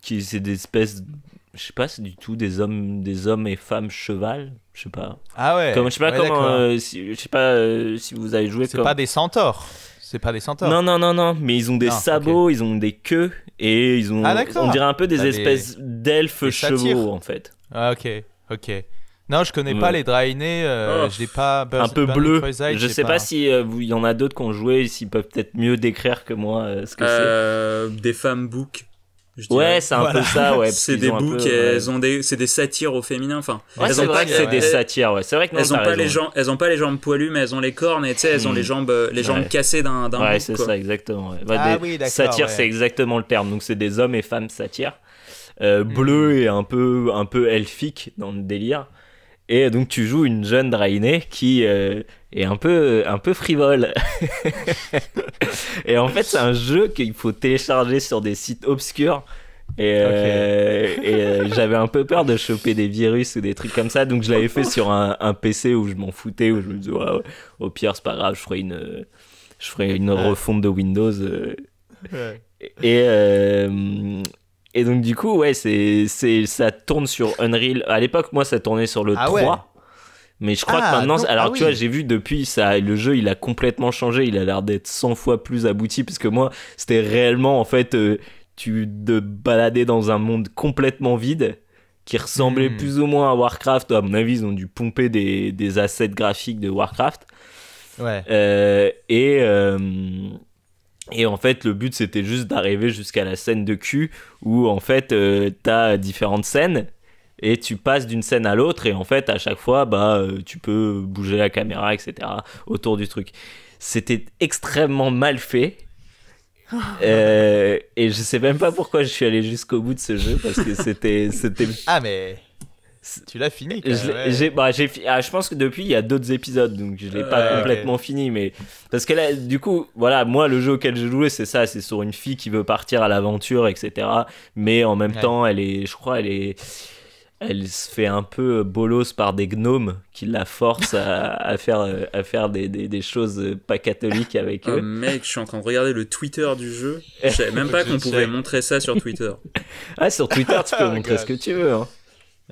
qui c'est des espèces je sais pas, c'est du tout des hommes, des hommes et femmes cheval, je sais pas. Ah ouais. je sais pas comment, euh, si, je sais pas euh, si vous avez joué. C'est pas des centaures. C'est pas des centaures. Non non non non, mais ils ont des sabots, ils ont des queues et ils ont, ah, on dirait un peu des bah, espèces d'elfes chevaux en fait. Ah ok ok. Non, je connais pas les drainés euh, oh. je n'ai pas un peu bleu. je sais pas, s'il vous, il y en a d'autres qui ont joué, s'ils peuvent peut-être mieux décrire que moi ce que c'est. Des femmes boucs ouais, c'est un peu ça, ouais. c'est des boucs, elles ont des, c'est des satires au féminin, enfin. elles ont pas que c'est des euh, satires, ouais. C'est vrai que non, elles ont pas les jambes, elles ont pas les jambes poilues, mais elles ont les cornes et tu sais, elles ont mm. les jambes, euh, les jambes cassées d'un, d'un Ouais, c'est ça, exactement. Bah, ah satire, c'est exactement le terme. Donc c'est des hommes et femmes satires, euh, mm. bleus et un peu, un peu elfiques dans le délire. Et donc tu joues une jeune drainée qui euh, est un peu, un peu frivole. et en fait, c'est un jeu qu'il faut télécharger sur des sites obscurs. Et, euh, euh, j'avais un peu peur de choper des virus ou des trucs comme ça, donc je l'avais fait sur un, PC où je m'en foutais, où je me disais, au pire, c'est pas grave, je ferai une, je ferai une refonte de Windows. Et, et donc, du coup, ouais, c'est, c'est, ça tourne sur Unreal. À l'époque, moi, ça tournait sur le 3. Ah Mais je crois que ah, maintenant, alors ah tu vois, j'ai vu depuis ça, le jeu il a complètement changé. Il a l'air d'être 100 fois plus abouti parce que moi, c'était réellement en fait, euh, tu de balader dans un monde complètement vide qui ressemblait hmm. plus ou moins à Warcraft. À mon avis, ils ont dû pomper des, des assets graphiques de Warcraft. Ouais. Euh, et euh, et en fait, le but c'était juste d'arriver jusqu'à la scène de cul où en fait euh, t'as différentes scènes et tu passes d'une scène à l'autre et en fait à chaque fois bah euh, tu peux bouger la caméra etc autour du truc. C'était extrêmement mal fait. Euh, et je sais même pas pourquoi je suis allé jusqu'au bout de ce jeu parce que c'était c'était ah mais tu l'as fini j'ai, bah, ah, Je pense que depuis, il y a d'autres épisodes, donc je l'ai pas complètement fini. mais Parce que là, du coup, voilà, moi, le jeu auquel je jouais, c'est ça, c'est sur une fille qui veut partir à l'aventure, etc. Mais en même temps, elle est, je crois, elle est... Elle se fait un peu bolos par des gnomes qui la forcent à, faire, à faire des, des, choses pas catholiques avec oh, eux. mec, je suis en train de regarder le Twitter du jeu. Je savais même pas qu'on pouvait montrer ça sur Twitter. ah, sur Twitter, tu peux ah, montrer ce que tu veux. Hein.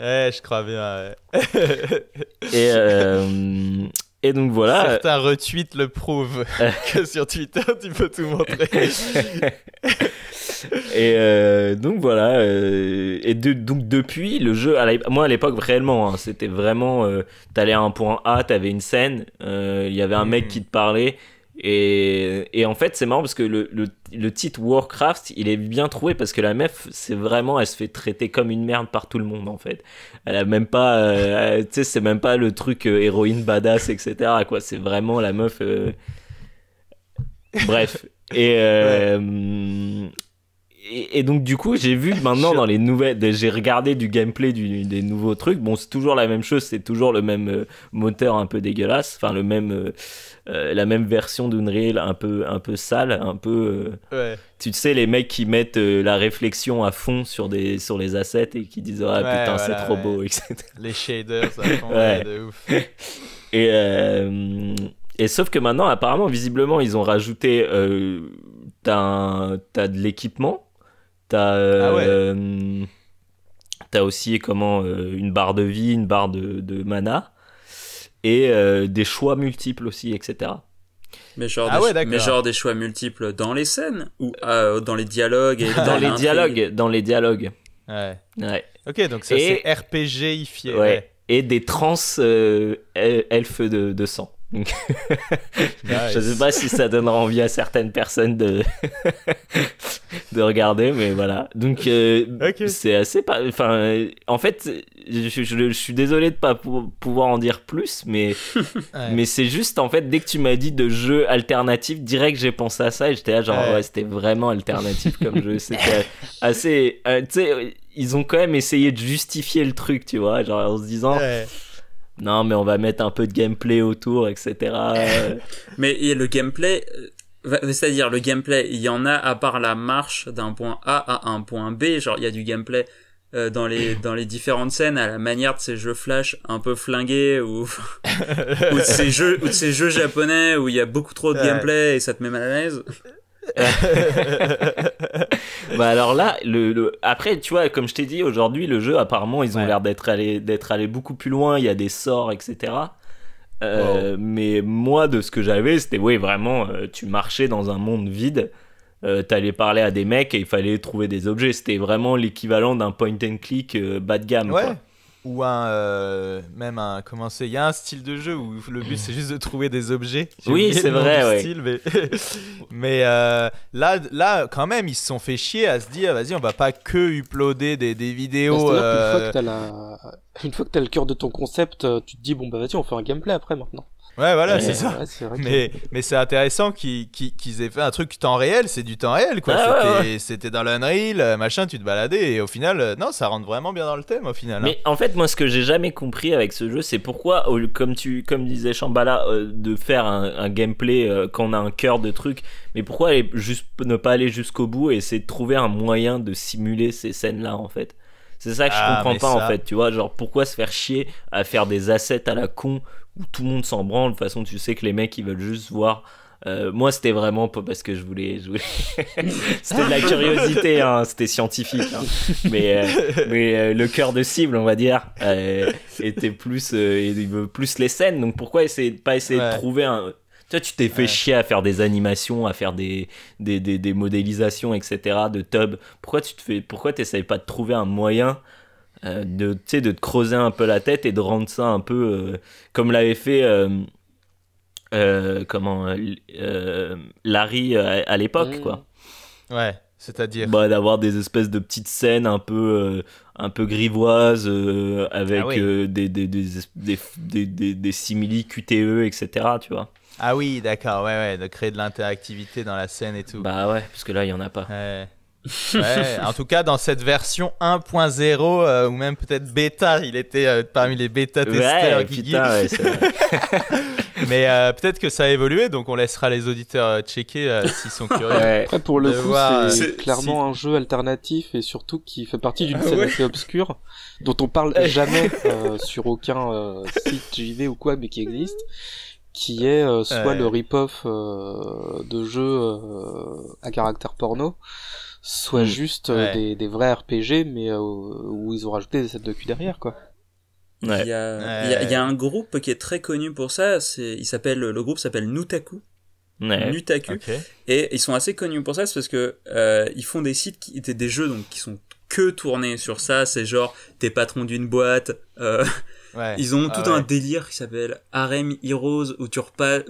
Eh, je crois bien. et, euh, et donc voilà. Certains retweets le prouvent que sur Twitter, tu peux tout montrer. et euh, donc voilà. Euh, et donc depuis, le jeu, à moi à l'époque, réellement, hein, c'était vraiment. t'allais à un point A, t'avais une scène, il y avait un mec hmm. qui te parlait et, en fait, c'est marrant parce que le, le, le, titre Warcraft, il est bien trouvé parce que la meuf, c'est vraiment, elle se fait traiter comme une merde par tout le monde en fait. Elle a même pas, euh, tu sais, c'est même pas le truc euh, héroïne badass, etc. Quoi, c'est vraiment la meuf. Euh, bref. Et, hum, et, donc du coup j'ai vu maintenant dans les nouvelles j'ai regardé du gameplay des nouveaux trucs bon c'est toujours la même chose c'est toujours le même euh, moteur un peu dégueulasse enfin le même euh, euh, la même version d'Unreal un peu un peu sale un peu ouais. tu sais les mecs qui mettent la réflexion à fond sur des sur les assets et qui disent ah putain c'est trop beau etc les shaders ça de ouf et et sauf que maintenant apparemment visiblement ils ont rajouté t'as de l'équipement ah euh, t'as aussi comment euh, une barre de vie, une barre de, mana et euh, des choix multiples aussi, etc. Mais ah genre, des, choix multiples dans les scènes ou dans les dialogues et dans les dialogues, dans les dialogues. Ok, donc ça c'est rpg Ouais. Et des trans elfes de sang je sais pas si ça donnera envie à certaines personnes de, de regarder, mais voilà. Donc, euh, c'est assez. Pas... Enfin, en fait, je, suis désolé de pas pouvoir en dire plus, mais, mais c'est juste, en fait, dès que tu m'as dit de jeu alternatif, direct, j'ai pensé à ça et j'étais là, genre, ouais, c'était vraiment alternatif comme jeu. C'était assez. Euh, tu sais, ils ont quand même essayé de justifier le truc, tu vois, genre en se disant non, mais on va mettre un peu de gameplay autour, etc. mais le gameplay, euh, c'est-à-dire le gameplay, il y en a à part la marche d'un point A à un point B, genre il y a du gameplay euh, dans les dans les différentes scènes à la manière de ces jeux flash un peu flingués ou ou ces jeux ou de ces jeux japonais où il y a beaucoup trop de gameplay et ça te met mal à l'aise. bah alors là, le, après, tu vois, comme je t'ai dit, aujourd'hui, le jeu, apparemment, ils ont l'air d'être allés, d'être allés beaucoup plus loin. Il y a des sorts, etc. Euh, mais moi, de ce que j'avais, c'était, oui, vraiment, euh, tu marchais dans un monde vide. Euh, t'allais parler à des mecs et il fallait trouver des objets. C'était vraiment l'équivalent d'un point and click bas de gamme. Ouais ou un euh, même un comment c'est il y a un style de jeu où le but c'est juste de trouver des objets oui c'est vrai mais, euh, là là quand même ils se sont fait chier à se dire vas-y on va pas que uploader des, des vidéos bah, euh, une fois que t'as le cœur de ton concept tu te dis bon bah vas-y on fait un gameplay après maintenant Ouais, voilà, c'est ça. mais, mais c'est intéressant qu'ils aient fait un truc temps réel, c'est du temps réel, quoi. Ah, c'était dans l'Unreal, euh, machin, tu te baladais, et au final, euh, non, ça rentre vraiment bien dans le thème, au final. Hein. Mais en fait, moi, ce que j'ai jamais compris avec ce jeu, c'est pourquoi, comme, tu, comme disait Shambhala, euh, de faire un, gameplay quand on a un cœur de truc, mais pourquoi juste, ne pas aller jusqu'au bout et essayer de trouver un moyen de simuler ces scènes-là, en fait c'est ça que je ah, comprends pas en fait, tu vois, genre pourquoi se faire chier à faire des assets à la con tout le monde s'en branle. De toute façon, tu sais que les mecs, ils veulent juste voir. Euh, moi, c'était vraiment pas parce que je voulais. jouer c'était de la curiosité, hein, c'était scientifique. Hein. Mais, euh, euh, le cœur de cible, on va dire, était plus, il veut plus les scènes. Donc pourquoi essayer pas essayer de trouver un. Toi, tu t'es fait chier à faire des animations, à faire des, des, modélisations, etc. de tub, Pourquoi tu te fais, pourquoi t'essayes pas de trouver un moyen euh, de, de te creuser un peu la tête et de rendre ça un peu euh, comme l'avait fait euh, comment, Larry à, l'époque, mmh. quoi. Ouais, c'est-à-dire bah, D'avoir des espèces de petites scènes un peu, un peu grivoises avec ah des, des, des, des simili QTE, etc., tu vois. Ah oui, d'accord, ouais, ouais, de créer de l'interactivité dans la scène et tout. Bah ouais, parce que là, il n'y en a pas. Ouais en tout cas, dans cette version 1.0 euh, ou même peut-être bêta, il était euh, parmi les bêta testeurs. qui. Oh, mais euh, peut-être que ça a évolué, donc on laissera les auditeurs checker s'ils sont curieux. Après, pour le coup, c'est clairement un jeu alternatif et surtout qui fait partie d'une ah scène assez obscure dont on parle eh. jamais sur aucun site JV ou quoi, mais qui existe qui est soit le rip-off de jeux à caractère porno, soit mm. juste euh, des, vrais RPG, mais euh, où ils ont rajouté des sets de cul derrière, quoi. Il, y a, un groupe qui est très connu pour ça. C'est, il s'appelle, le groupe s'appelle Nutaku. Nutaku. Et ils sont assez connus pour ça, c'est parce que euh, ils font des sites qui étaient des jeux donc qui sont que tournés sur ça. C'est genre t'es patron d'une boîte, ils ont ah tout un délire qui s'appelle Harem Heroes où tu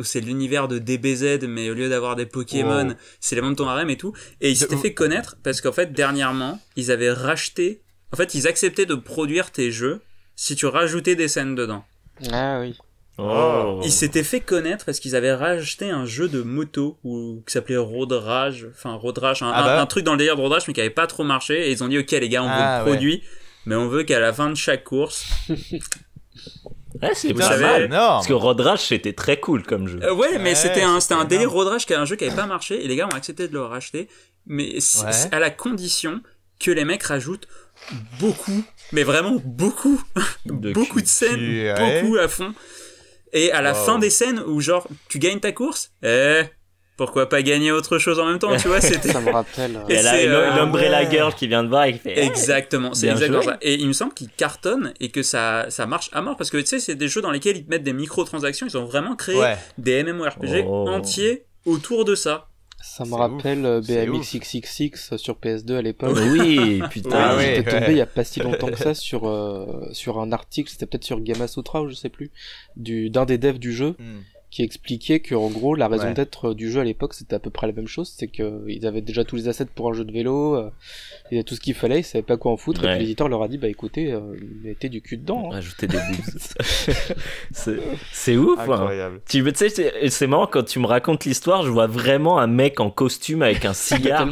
c'est l'univers de DBZ, mais au lieu d'avoir des Pokémon, c'est les de ton harem et tout. Et ils s'étaient fait connaître parce qu'en fait, dernièrement, ils avaient racheté, en fait, ils acceptaient de produire tes jeux si tu rajoutais des scènes dedans. Ah oui. Oh. Ils s'étaient fait connaître parce qu'ils avaient racheté un jeu de moto ou qui s'appelait Road Rage, enfin Road Rage, ah bah. un, truc dans le délire de Road Rage mais qui avait pas trop marché. Et ils ont dit ok les gars, on veut ah le produit, mais on veut qu'à la fin de chaque course, Ouais, c'est pas mal. Parce que Road c'était très cool comme jeu. Euh, ouais, mais c'était un, un délire Road qui est un jeu qui avait pas marché et les gars ont accepté de le racheter. Mais à la condition que les mecs rajoutent beaucoup, mais vraiment beaucoup, beaucoup de scènes, beaucoup à fond. Et à la fin des scènes où genre tu gagnes ta course, eh, pourquoi pas gagner autre chose en même temps, tu vois C'était. ça me rappelle. Euh, et, euh, et Girl qui vient de voir eh, Exactement, c'est exactement ça. Et il me semble qu'il cartonne et que ça, ça marche à mort parce que tu sais, c'est des jeux dans lesquels ils te mettent des microtransactions. Ils ont vraiment créé des MMORPG oh. entiers autour de ça. Ça me rappelle euh, BMXXXX 666 sur PS2 à l'époque. Oui, putain. Ah j'étais tombé il n'y a pas si longtemps que ça sur, sur un article, c'était peut-être sur Gamasutra ou je sais plus, d'un des devs du jeu. Hmm expliquait que en gros la raison d'être du jeu à l'époque c'était à peu près la même chose, c'est qu'ils euh, avaient déjà tous les assets pour un jeu de vélo, euh, il y avaient tout ce qu'il fallait, ils savaient pas quoi en foutre, et puis l'éditeur leur a dit bah écoutez, euh, mettez du cul dedans. Hein. des c'est ouf. Hein. Incroyable. Tu sais, c'est marrant quand tu me racontes l'histoire, je vois vraiment un mec en costume avec un cigare.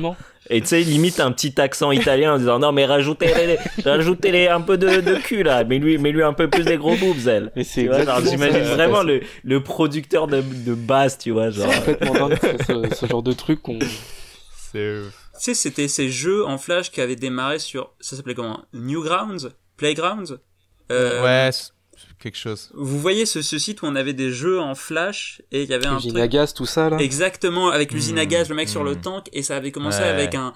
Et tu sais, limite un petit accent italien en disant non, mais rajoutez-les rajoutez un peu de, de, cul là, mais lui, mais lui un peu plus des gros boobs, elle. Mais c'est J'imagine vraiment le, le producteur de, de, base, tu vois. Genre... complètement dingue ce, genre de truc qu'on. Tu sais, c'était ces jeux en flash qui avaient démarré sur. Ça s'appelait comment Newgrounds Playgrounds euh... Ouais, quelque chose. Vous voyez ce, site où on avait des jeux en flash et il y avait un truc truc... à gaz, tout ça là. Exactement, avec l'usine à hmm. gaz, le mec sur le hmm. tank et ça avait commencé avec un.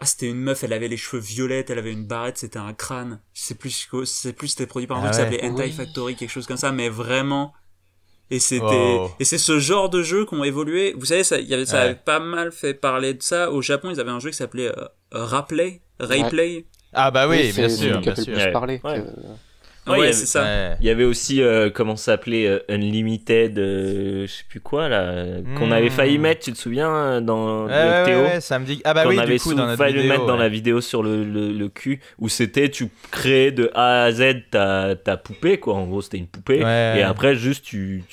Ah, c'était une meuf, elle avait les cheveux violettes, elle avait une barrette, c'était un crâne. C'est plus c'est plus c'était produit par un ah truc qui s'appelait Hentai Factory, quelque chose comme ça, mais vraiment. Et c'était et c'est ce genre de jeux qui ont évolué. Vous savez, ça, y avait, pas mal fait parler de ça. Au Japon, ils avaient un jeu qui s'appelait euh, Replay. Ah bah oui, bien sûr. Bien sûr. Que... Ouais, c'est ça. Il y avait aussi, euh, comment ça s'appelait, euh, Unlimited, euh, je sais plus quoi, là, qu'on avait hmm. failli mettre, tu te souviens, dans Théo ouais, ça me dit. Ah bah oui, avait failli le mettre dans la vidéo sur le, le, cul, où c'était, tu créais de A à Z ta, ta poupée, quoi. En gros, c'était une poupée. Et après, juste, tu,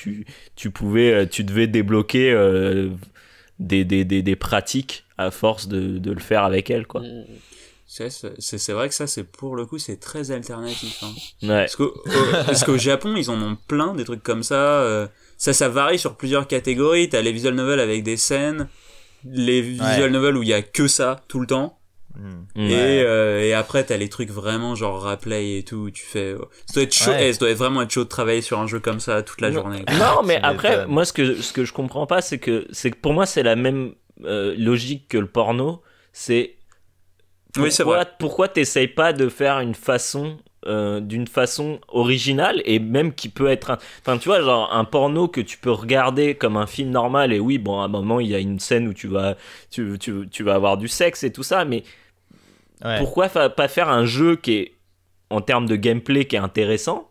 tu, pouvais, tu devais débloquer des des, des, des, pratiques à force de, de le faire avec elle, quoi. C'est vrai que ça, c'est pour le coup, c'est très alternatif. Hein. Ouais. Parce qu'au Japon, ils en ont plein des trucs comme ça. Euh, ça, ça varie sur plusieurs catégories. T'as les visual novels avec des scènes, les visual novels où il y a que ça tout le temps. Hmm. Et, euh, et, après t'as les trucs vraiment genre replay et tout où tu fais euh, ça doit être chaud eh, ça doit vraiment être chaud de travailler sur un jeu comme ça toute la journée ah, non mais après moi ce que ce que je comprends pas c'est que c'est que pour moi c'est la même logique que le porno c'est pourquoi, t'essayes pas de faire une façon euh, d'une façon originale et même qui peut être enfin tu vois genre un porno que tu peux regarder comme un film normal et oui bon à un moment il y a une scène où tu vas tu, tu, tu vas avoir du sexe et tout ça mais pourquoi pas faire un jeu qui est en termes de gameplay qui est intéressant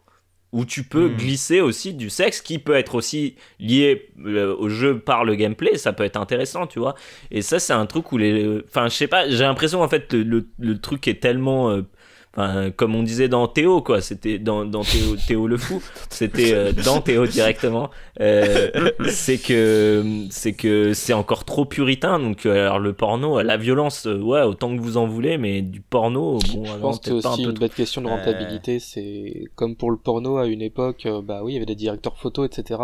où tu peux hmm. glisser aussi du sexe qui peut être aussi lié euh, au jeu par le gameplay, ça peut être intéressant, tu vois. Et ça, c'est un truc où les. Enfin, je sais pas, j'ai l'impression en fait, le, le, truc est tellement. Euh, euh, comme on disait dans Théo, quoi. C'était dans, Théo, Théo le fou. C'était euh, dans Théo directement. Euh, c'est que c'est que c'est encore trop puritain. Donc, alors le porno, la violence, ouais, autant que vous en voulez, mais du porno, bon, je pense que c'est aussi une bête question de rentabilité. C'est comme pour le porno à une époque, bah oui, il y avait des directeurs photos, etc.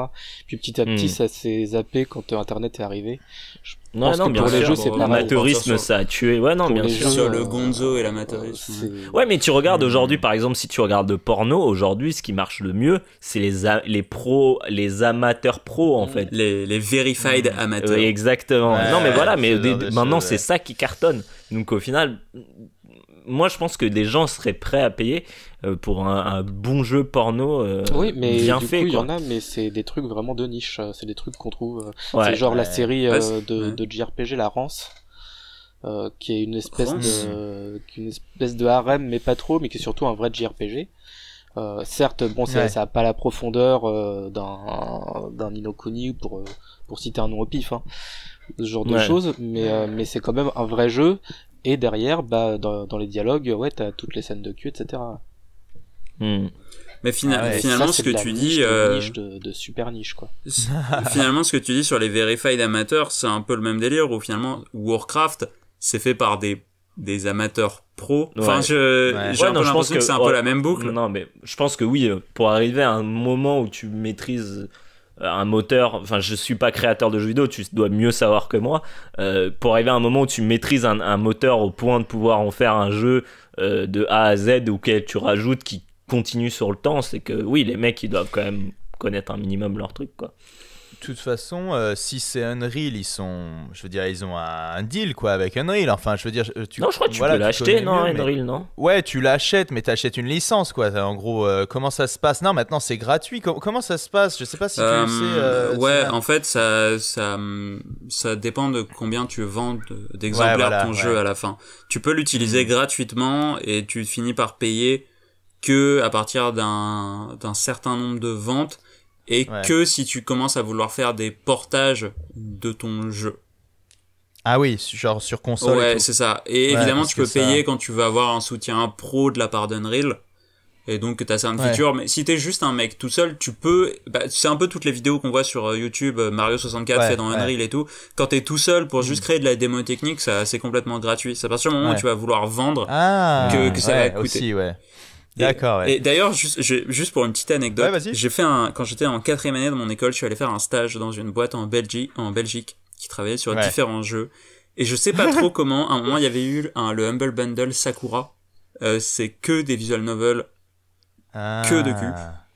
Puis petit à petit, hmm. ça s'est zappé quand Internet est arrivé. Je non, non, bien pour les jeux, c'est L'amateurisme, ça a tué. Ouais, non, bien sûr. Sur le gonzo et l'amateurisme. Ouais, mais tu regardes hmm. aujourd'hui, par exemple, si tu regardes de porno, aujourd'hui, ce qui marche le mieux, c'est les, les pros, les amateurs pros, en hmm. fait. Les, verified hmm. amateurs. exactement. non, mais voilà, mais maintenant, c'est ça qui cartonne. Donc, au final, moi, je pense que des gens seraient prêts à payer euh, pour un, un bon jeu porno euh, oui, mais du fait. Il y en a, mais c'est des trucs vraiment de niche. Euh, c'est des trucs qu'on trouve. c'est genre la série de, de, JRPG, La Rance. Euh, qui est une espèce de une espèce de harem mais pas trop mais qui est surtout un vrai JRPG certes bon ça n'a pas la profondeur d'un d'un Inokuni pour pour citer un nom au pif hein, ce genre de choses mais mais c'est quand même un vrai jeu et derrière, bah, dans, les dialogues, ouais, t'as toutes les scènes de cul, etc. Hmm. Mais ah finalement, ce que tu dis... dis, euh... niche de, super niche quoi. finalement, ce que tu dis sur les verified amateurs, c'est un peu le même délire où finalement Warcraft, c'est fait par des des amateurs pro. Enfin, je ouais. j'ai l'impression que, que c'est un peu la même boucle. Non, mais je pense que oui, euh, pour arriver à un moment où tu maîtrises euh, un moteur, enfin je suis pas créateur de jeux vidéo, tu dois mieux savoir que moi, euh, pour arriver à un moment où tu maîtrises un, moteur au point de pouvoir en faire un jeu euh, de A à Z auquel tu rajoutes qui continue sur le temps, c'est que oui, les mecs ils doivent quand même connaître un minimum leur truc quoi. De toute façon, euh, si c'est Unreal, ils sont, je veux dire, ils ont un, deal quoi avec Unreal. Enfin, je veux dire, tu, non, je crois que tu peux l'acheter, non, Unreal, non. Ouais, tu l'achètes, mais achètes une licence quoi. En gros, euh, comment ça se passe Non, maintenant c'est gratuit. comment ça se passe Je sais pas si tu le sais. Euh, ouais, en fait, ça, ça, ça dépend de combien tu vends d'exemplaires ton jeu à la fin. Tu peux l'utiliser mm. gratuitement et tu finis par payer que à partir d'un certain nombre de ventes et que si tu commences à vouloir faire des portages de ton jeu. Ah oui, genre sur console. Ouais, c'est ça. Et évidemment, tu peux payer quand tu veux avoir un soutien pro de la part d'Unreal. Et donc, t'as certaines en features. Mais si t'es juste un mec tout seul, tu peux, bah, c'est un peu toutes les vidéos qu'on voit sur euh, YouTube, euh, Mario 64 ouais, fait dans Unreal et tout. Quand t'es tout seul pour mm. juste créer de la démo technique, ça, c'est complètement gratuit. C'est à partir du moment où tu vas vouloir vendre ah, que, ça va coûter. Aussi, ouais. D'accord. Et d'ailleurs, juste, juste pour une petite anecdote, j'ai fait un, quand j'étais en quatrième année de mon école, je suis allé faire un stage dans une boîte en Belgique, en Belgique, qui travaillait sur différents jeux. Et je sais pas trop comment, à un moment, il y avait eu un, le Humble Bundle Sakura. Euh, c'est que des visual novels, ah. que de cul,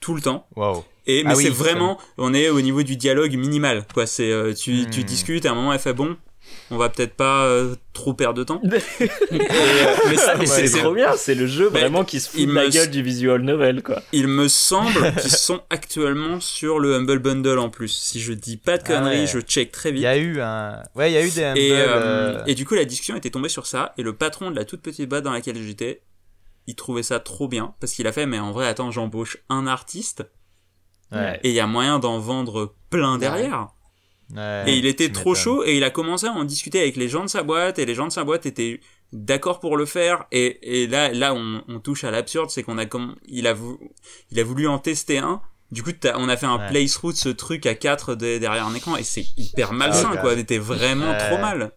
tout le temps. Wow. Et mais ah c'est vraiment, on est au niveau du dialogue minimal. Quoi, c'est euh, tu, tu hmm. discutes, à un moment, elle fait bon, on va peut-être pas euh, trop perdre de temps. Euh, mais ça, ah, c'est, trop bien, c'est le jeu vraiment qui se fout de la gueule du visual novel, quoi. Il me semble qu'ils sont actuellement sur le Humble Bundle en plus. Si je dis pas de ah conneries, je check très vite. Il y a eu un, ouais, il y a eu des Humble. Et, euh, et, du coup, la discussion était tombée sur ça, et le patron de la toute petite boîte dans laquelle j'étais, il trouvait ça trop bien parce qu'il a fait, mais en vrai, attends, j'embauche un artiste. Ouais. Et il y a moyen d'en vendre plein derrière et il était trop chaud et il a commencé à en discuter avec les gens de sa boîte et les gens de sa boîte étaient d'accord pour le faire et, et là là on, touche à l'absurde c'est qu'on a comme il a voulu, il a voulu en tester un du coup on a fait un place route ce truc à 4 derrière un écran et c'est hyper ah, malsain quoi on était vraiment trop mal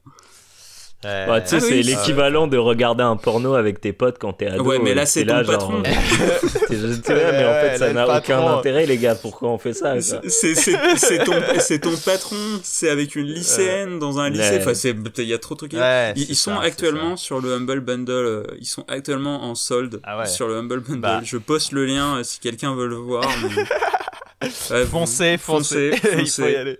bah, tu sais, ah c'est l'équivalent de regarder un porno avec tes potes quand t'es ado. Ouais, mais là, c'est ton patron. mais en fait, ça n'a aucun intérêt, les gars. Pourquoi on fait ça C'est ton, patron. C'est avec une lycéenne dans un lycée. Enfin, il y a trop de trucs. ils, sont actuellement sur le Humble Bundle. Euh, ils sont actuellement en solde ah sur le Humble Bundle. Bah. Je poste le lien euh, si quelqu'un veut le voir. foncez, foncez. Il faut y aller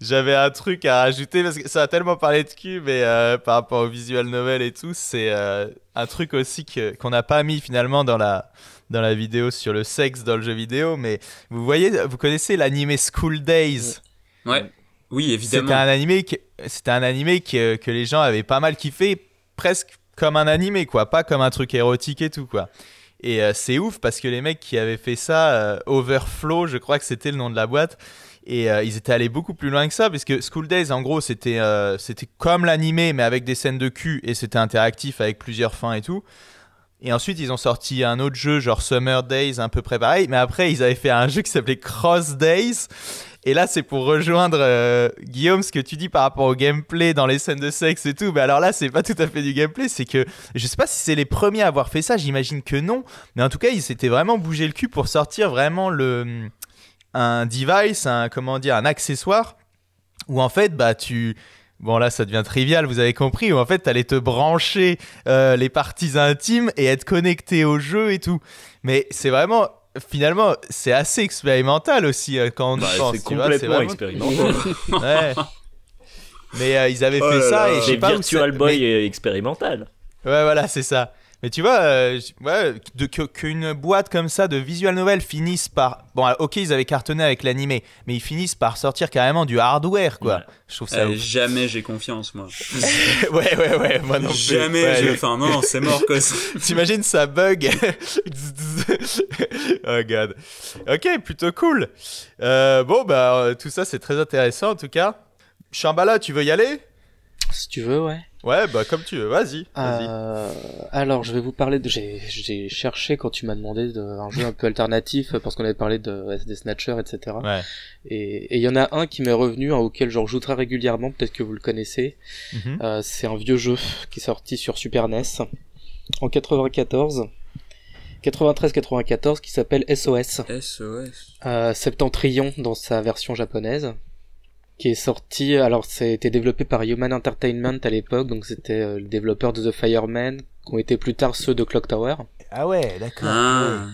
j'avais un truc à ajouter parce que ça a tellement parlé de cul, mais euh, par rapport au visual novel et tout, c'est euh, un truc aussi que, qu'on n'a pas mis finalement dans la, dans la vidéo sur le sexe dans le jeu vidéo. Mais vous voyez, vous connaissez l'animé School Days Ouais, oui, évidemment. C'était un animé, que, c'était un animé que, que, les gens avaient pas mal kiffé, presque comme un animé, quoi, pas comme un truc érotique et tout, quoi. Et euh, c'est ouf parce que les mecs qui avaient fait ça, Overflow, je crois que c'était le nom de la boîte, et euh, ils étaient allés beaucoup plus loin que ça, parce que School Days, en gros, c'était euh, c'était comme l'animé, mais avec des scènes de cul, et c'était interactif avec plusieurs fins et tout. Et ensuite, ils ont sorti un autre jeu, genre Summer Days, un peu près pareil. Mais après, ils avaient fait un jeu qui s'appelait Cross Days. Et là, c'est pour rejoindre euh, Guillaume ce que tu dis par rapport au gameplay dans les scènes de sexe et tout. Mais alors là, c'est pas tout à fait du gameplay. C'est que je sais pas si c'est les premiers à avoir fait ça. J'imagine que non. Mais en tout cas, ils s'étaient vraiment bougé le cul pour sortir vraiment le un device, un comment dire, un accessoire où en fait bah tu Bon là ça devient trivial, vous avez compris, où en fait t'allais te brancher euh, les parties intimes et être connecté au jeu et tout. Mais c'est vraiment finalement, c'est assez expérimental aussi euh, quand on bah, C'est complètement expérimental. Mais euh, ils avaient oh fait ça et je sais pas où Virtual Boy expérimental. Ouais, voilà, c'est ça. Mais tu vois, euh, ouais, qu'une boîte comme ça de visual novel finisse par. Bon, ah, ok, ils avaient cartonné avec l'animé, mais ils finissent par sortir carrément du hardware, quoi. Je trouve ça. Eh, jamais j'ai confiance, moi. ouais, ouais, ouais, moi non Jamais Enfin, non, c'est mort, quoi. T'imagines, ça bug. oh god. Ok, plutôt cool. Euh, bon, bah, euh, tout ça, c'est très intéressant, en tout cas. Chambala, tu veux y aller Si tu veux, ouais. Ouais, bah comme tu veux, vas-y. Euh, alors, je vais vous parler de. J'ai cherché quand tu m'as demandé de, un jeu un peu alternatif, euh, parce qu'on avait parlé de des Snatchers, etc. Et il y en a un qui m'est revenu, auquel je rejoue très régulièrement, peut-être que vous le connaissez. Mhm. Euh, c'est un vieux jeu qui est sorti sur Super NES en 94. 93-94 qui s'appelle SOS. SOS. Septentrion dans sa version japonaise qui est sorti. Alors, c'était développé par Human Entertainment à l'époque, donc c'était euh, le développeur de The Fireman, qui ont été plus tard ceux de Clock Tower. Ah ouais, d'accord. Ah. Ah.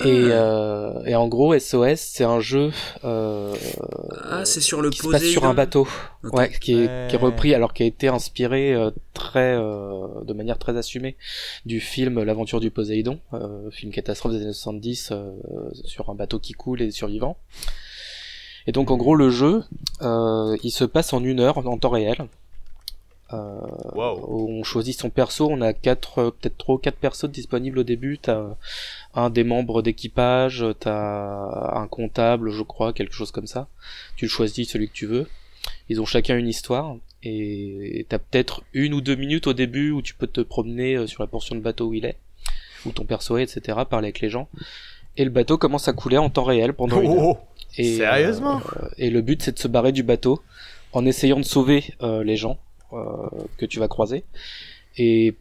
Et, euh, et, en gros, SOS, c'est un jeu. Euh, ah, c'est sur le qui se passe sur un bateau. Ouais, qui est, repris, alors qui a été inspiré euh, très, euh, de manière très assumée du film L'Aventure du Poséidon, film catastrophe des années 70 sur un bateau qui coule et survivant survivants. Et donc en gros le jeu, euh, il se passe en une heure en temps réel. Euh, on choisit son perso, on a quatre, euh, peut-être trop quatre persos disponibles au début. T'as un des membres d'équipage, t'as un comptable, je crois, quelque chose comme ça. Tu choisis celui que tu veux. Ils ont chacun une histoire et t'as peut-être une ou deux minutes au début où tu peux te promener sur la portion de bateau où il est, où ton perso est, etc. Parler avec les gens. Et le bateau commence à couler en temps réel pendant une oh. heure. Et, Sérieusement euh, Et le but, c'est de se barrer du bateau en essayant de sauver euh, les gens euh, que tu vas croiser. Et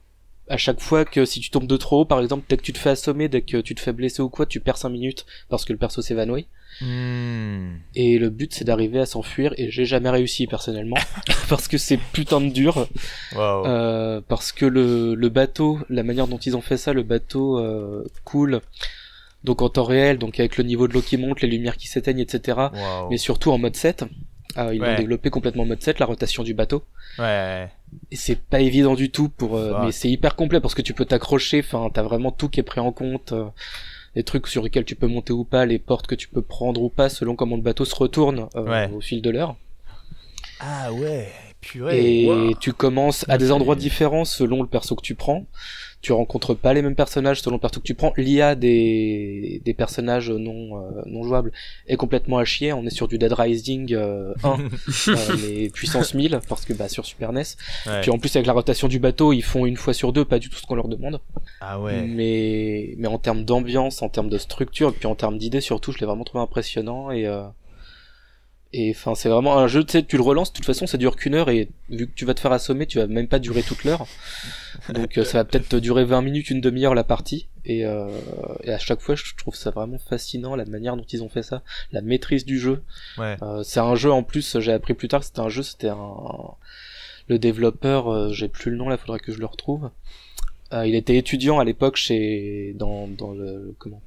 à chaque fois que si tu tombes de trop haut, par exemple, dès que tu te fais assommer, dès que tu te fais blesser ou quoi, tu perds 5 minutes parce que le perso s'évanouit. Hmm. Et le but c'est d'arriver à s'enfuir et j'ai jamais réussi personnellement parce que c'est putain de dur. parce que le, bateau, la manière dont ils ont fait ça, le bateau coule donc en temps réel, donc avec le niveau de l'eau qui monte, les lumières qui s'éteignent, etc. Mais surtout en mode 7. Ah, ils ont développé complètement en mode 7, la rotation du bateau. Ouais. Et c'est pas évident du tout pour, euh, mais c'est hyper complet parce que tu peux t'accrocher. Enfin, t'as vraiment tout qui est pris en compte. Euh, les trucs sur lesquels tu peux monter ou pas, les portes que tu peux prendre ou pas, selon comment le bateau se retourne euh, au fil de l'heure. Ah ouais, et tu commences à bah, des endroits différents selon le perso que tu prends. Tu rencontres pas les mêmes personnages selon le perso que tu prends. L'IA des, des personnages non, euh, non jouables est complètement à chier. On est sur du Dead Rising 1, euh, euh puissances puissance 1000, parce que bah, sur Super NES. Puis en plus, avec la rotation du bateau, ils font une fois sur deux pas du tout ce qu'on leur demande. Ah ouais. Mais, mais en termes d'ambiance, en termes de structure, et puis en termes d'idées surtout, je l'ai vraiment trouvé impressionnant. Et, euh, et enfin, c'est vraiment un jeu, tu sais, tu le relances, de toute façon, ça dure qu'une heure, et vu que tu vas te faire assommer, tu vas même pas durer toute l'heure. Donc euh, ça va peut-être durer 20 minutes, une demi-heure la partie. Euh, et, à chaque fois, je trouve ça vraiment fascinant, la manière dont ils ont fait ça, la maîtrise du jeu. Euh, c'est un jeu, en plus, j'ai appris plus tard que c'était un jeu, c'était un... Le développeur, j'ai plus le nom là, faudrait que je le retrouve. il était étudiant à l'époque chez dans dans le comment